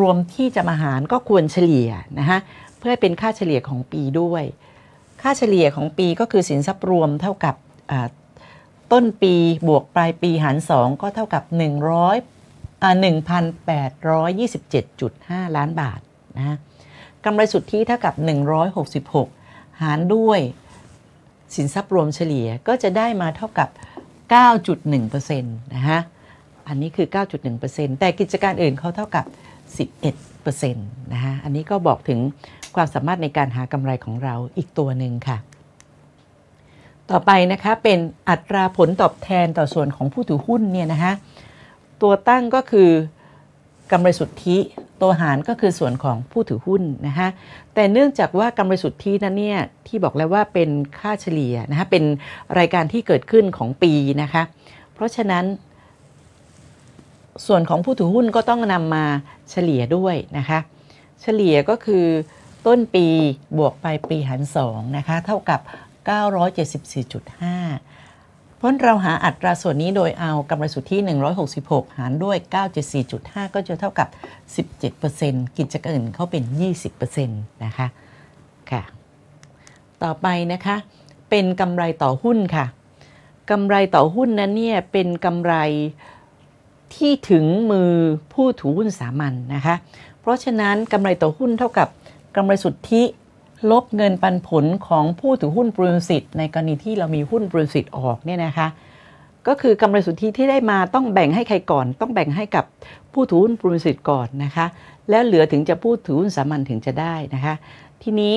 รวมที่จะมาหารก็ควรเฉลี่ยนะฮะเพื่อเป็นค่าเฉลี่ยของปีด้วย ค่าเฉลี่ยของปีก็คือสินทรัพย์รวมเท่ากับต้นปีบวกปลายปีหารสองก็เท่ากับ100อ่า1,827.5 ล้านบาทนะกำไรสุทธิเท่ากับ 166 หารด้วยสินทรัพย์รวมเฉลี่ยก็จะได้มาเท่ากับ 9.1%นะฮะอันนี้คือ 9.1%แต่กิจการอื่นเขาเท่ากับ 11%นะฮะอันนี้ก็บอกถึงความสามารถในการหากำไรของเราอีกตัวหนึ่งค่ะต่อไปนะคะเป็นอัตราผลตอบแทนต่อส่วนของผู้ถือหุ้นเนี่ยนะคะตัวตั้งก็คือกำไรสุทธิตัวหารก็คือส่วนของผู้ถือหุ้นนะคะแต่เนื่องจากว่ากำไรสุทธินั้นเนี่ยที่บอกแล้วว่าเป็นค่าเฉลี่ยนะคะเป็นรายการที่เกิดขึ้นของปีนะคะเพราะฉะนั้น ส่วนของผู้ถือหุ้นก็ต้องนำมาเฉลี่ยด้วยนะคะเฉลี่ยก็คือต้นปีบวกไปปีหารสองนะคะเท่ากับ974.5เพราะเราหาอัตราส่วนนี้โดยเอากำไรสุทธิ166 หารด้วย974.5 ก็จะเท่ากับ 17%กิจการอื่นเขาเป็น 20%นะคะค่ะต่อไปนะคะเป็นกำไรต่อหุ้นค่ะกำไรต่อหุ้นนั้นเนี่ยเป็นกำไรที่ถึงมือผู้ถือหุ้นสามัญนนะคะ เพราะฉะนั้นกำไรต่อหุ้นเท่ากับกำไรสุทธิลบเงินปันผลของผู้ถือหุ้นบริษัทในกรณีที่เรามีหุ้นบริษัทออกเนี่ยนะคะ ก็คือกำไรสุทธิที่ได้มาต้องแบ่งให้ใครก่อน ต้องแบ่งให้กับผู้ถือหุ้นบริษัทก่อนนะคะ แล้วเหลือถึงจะผู้ถือหุ้นสามัญถึงจะได้นะคะ ทีนี้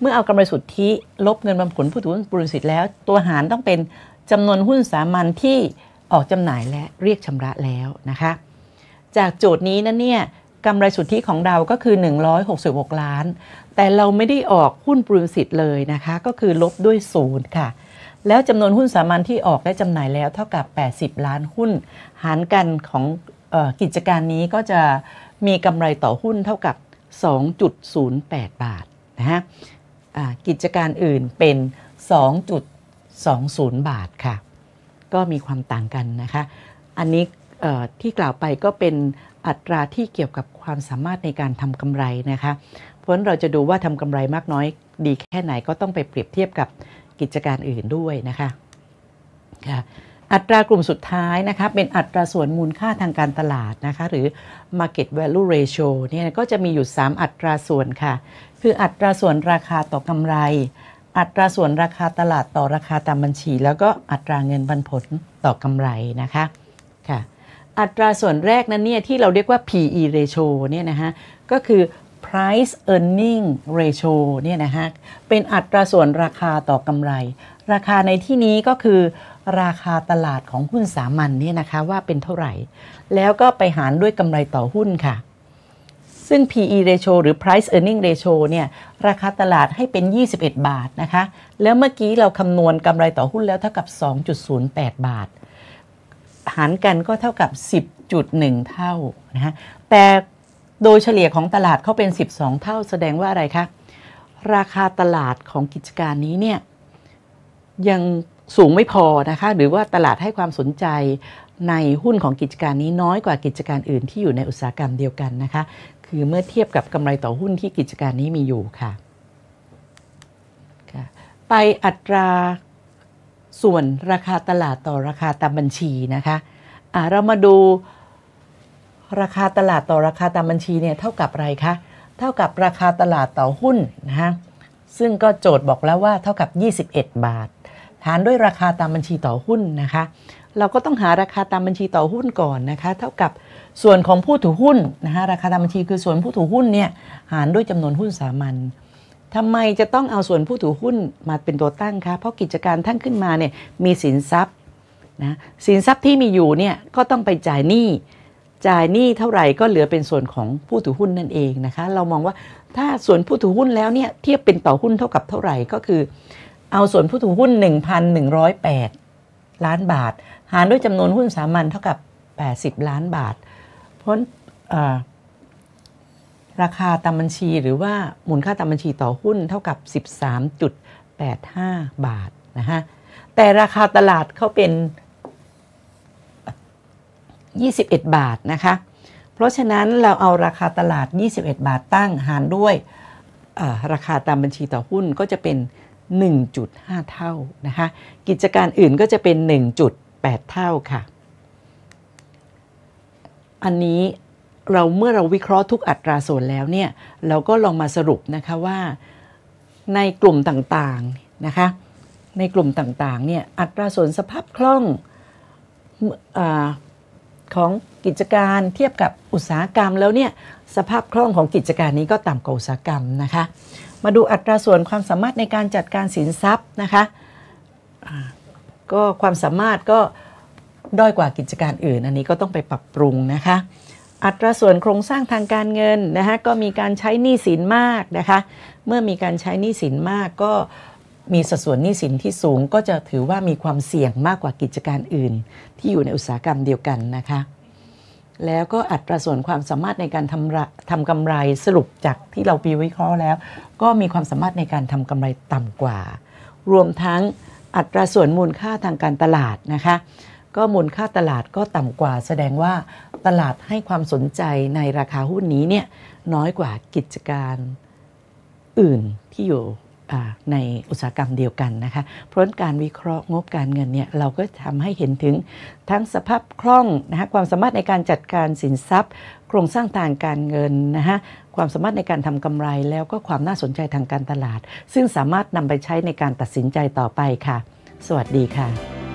เมื่อเอากำไรสุทธิ ลบเงินปันผลผู้ถือหุ้นบริษัทแล้วตัวหารต้องเป็นจำนวนหุ้นสามัญที่ออกจำหน่ายและเรียกชำระแล้วนะคะ จากโจทย์นี้นั่นเนี่ยกำไรสุทธิของเราก็คือ166ล้าน แต่เราไม่ได้ออกหุ้นปริมสิทธิ์เลยนะคะก็คือลบด้วยศูนย์ค่ะแล้วจำนวนหุ้นสามัญที่ออกและจำหน่ายแล้วเท่ากับ 80 ล้านหุ้น หารกันของอกิจการนี้ก็จะมีกำไรต่อหุ้นเท่ากับ 2.08 บาทนะฮะกิจการอื่นเป็น 2.20 บาทค่ะก็มีความต่างกันนะคะอันนี้ที่กล่าวไปก็เป็นอัตราที่เกี่ยวกับความสามารถในการทำกำไรนะคะเพราะฉะนั้นเราจะดูว่าทำกำไรมากน้อย ดีแค่ไหนก็ต้องไปเปรียบเทียบกับกิจการอื่นด้วยนะคะค่ะอัตรากลุ่มสุดท้ายนะคะ เป็นอัตราส่วนมูลค่าทางการตลาดนะคะ หรือ market value ratio เนี่ยก็จะมีอยู่ 3 อัตราส่วนค่ะ คืออัตราส่วนราคาต่อกำไร อัตราส่วนราคาตลาดต่อราคาตามบัญชี แล้วก็อัตราเงินปันผลต่อกำไรนะคะอัตราส่วนแรกนั้นเนี่ยที่เราเรียกว่า P/E ratio เนี่ยนะฮะก็คือ price earning ratio เนี่ยนะฮะเป็นอัตราส่วนราคาต่อกำไร ราคาในที่นี้ก็คือราคาตลาดของหุ้นสามัญเนี่ยนะคะว่าเป็นเท่าไหร่ แล้วก็ไปหารด้วยกำไรต่อหุ้นค่ะซึ่ง P/E ratio หรือ price earning ratio เนี่ยราคาตลาดให้เป็น 21 บาทนะคะแล้วเมื่อกี้เราคำนวณกำไรต่อหุ้นแล้วเท่ากับ 2.08 บาทหารกันก็เท่ากับ 10.1 เท่านะฮะแต่โดยเฉลี่ยของตลาดเขาเป็น 12 เท่าแสดงว่าอะไรคะราคาตลาดของกิจการนี้เนี่ยยังสูงไม่พอนะคะหรือว่าตลาดให้ความสนใจในหุ้นของกิจการนี้น้อยกว่ากิจการอื่นที่อยู่ในอุตสาหกรรมเดียวกันนะคะคือเมื่อเทียบกับกำไรต่อหุ้นที่กิจการนี้มีอยู่ค่ะไปอัตราส่วนราคาตลาดต่อราคาตามบัญชีนะคะาเรามาดูราคาตลาดต่อราคาตามบัญชีเนี่ยเท่ากับอะไรคะ เท่ากับราคาตลาดต่อหุ้นนะคะซึ่งก็โจทย์บอกแล้วว่าเท่ากับ 21 บาท หารด้วยราคาตามบัญชีต่อหุ้นนะคะ เราก็ต้องหาราคาตามบัญชีต่อหุ้นก่อนนะคะ เท่ากับส่วนของผู้ถือหุ้นนะคะราคาตามบัญชีคือส่วนผู้ถือหุ้นเนี่ยหารด้วยจำนวนหุ้นสามัญทำไมจะต้องเอาส่วนผู้ถือหุ้นมาเป็นตัวตั้งคะเพราะกิจการทั้งขึ้นมาเนี่ยมีสินทรัพย์นะสินทรัพย์ที่มีอยู่เนี่ยก็ต้องไปจ่ายหนี้ จ่ายหนี้เท่าไหร่ก็เหลือเป็นส่วนของผู้ถือหุ้นนั่นเองนะคะ เรามองว่าถ้าส่วนผู้ถือหุ้นแล้วเนี่ยเทียบเป็นต่อหุ้นเท่ากับเท่าไหร่ก็คือ เอาส่วนผู้ถือหุ้น 1,108 ล้านบาท หารด้วยจำนวนหุ้นสามัญเท่ากับ 80 ล้านบาทเพราะราคาตามบัญชีหรือว่ามูลค่าตามบัญชีต่อหุ้นเท่ากับ 13.85 บาทนะฮะแต่ราคาตลาดเขาเป็น 21 บาท นะคะ เพราะฉะนั้นเราเอาราคาตลาด 21 บาทตั้งหารด้วยราคาตามบัญชีต่อหุ้นก็จะเป็น 1.5 เท่านะคะ กิจการอื่นก็จะเป็น 1.8 เท่าค่ะ อันนี้เราเมื่อเราวิเคราะห์ทุกอัตราส่วนแล้วเนี่ยเราก็ลองมาสรุปนะคะว่าในกลุ่มต่างๆนะคะ ในกลุ่มต่างๆเนี่ยอัตราส่วนสภาพคล่องอของกิจการเทียบกับอุตสาหกรรมแล้วเนี่ยสภาพคล่องของกิจการนี้ก็ต่ำกว่าอุตสาหกรรมนะคะ มาดูอัตราส่วนความสามารถในการจัดการสินทรัพย์นะคะก็ความสามารถก็ด้อยกว่ากิจการอื่นอันนี้ก็ต้องไปปรับปรุงนะคะอัตราส่วนโครงสร้างทางการเงินนะคะก็มีการใช้หนี้สินมากนะคะ เมื่อมีการใช้หนี้สินมากก็มีสัดส่วนหนี้สินที่สูงก็จะถือว่ามีความเสี่ยงมากกว่ากิจการอื่น ที่อยู่ในอุตสาหกรรมเดียวกันนะคะ แล้วก็อัตราส่วนความสามารถในการทำทำกำไรสรุปจากที่เราปีวิเคราะห์แล้ว ก็มีความสามารถในการทำกำไรต่ำกว่า รวมทั้งอัตราส่วนมูลค่าทางการตลาดนะคะ ก็มูลค่าตลาดก็ต่ำกว่า แสดงว่าตลาดให้ความสนใจในราคาหุ้นนี้เนี่ยน้อยกว่ากิจการอื่นที่อยู่ในอุตสาหกรรมเดียวกันนะคะเพราะการวิเคราะห์งบการเงินเนี่ยเราก็ทำให้เห็นถึงทั้งสภาพคล่องนะคะความสามารถในการจัดการสินทรัพย์ โครงสร้างทางการเงินนะคะความสามารถในการทำกำไรแล้วก็ความน่าสนใจทางการตลาด ซึ่งสามารถนำไปใช้ในการตัดสินใจต่อไปค่ะ สวัสดีค่ะ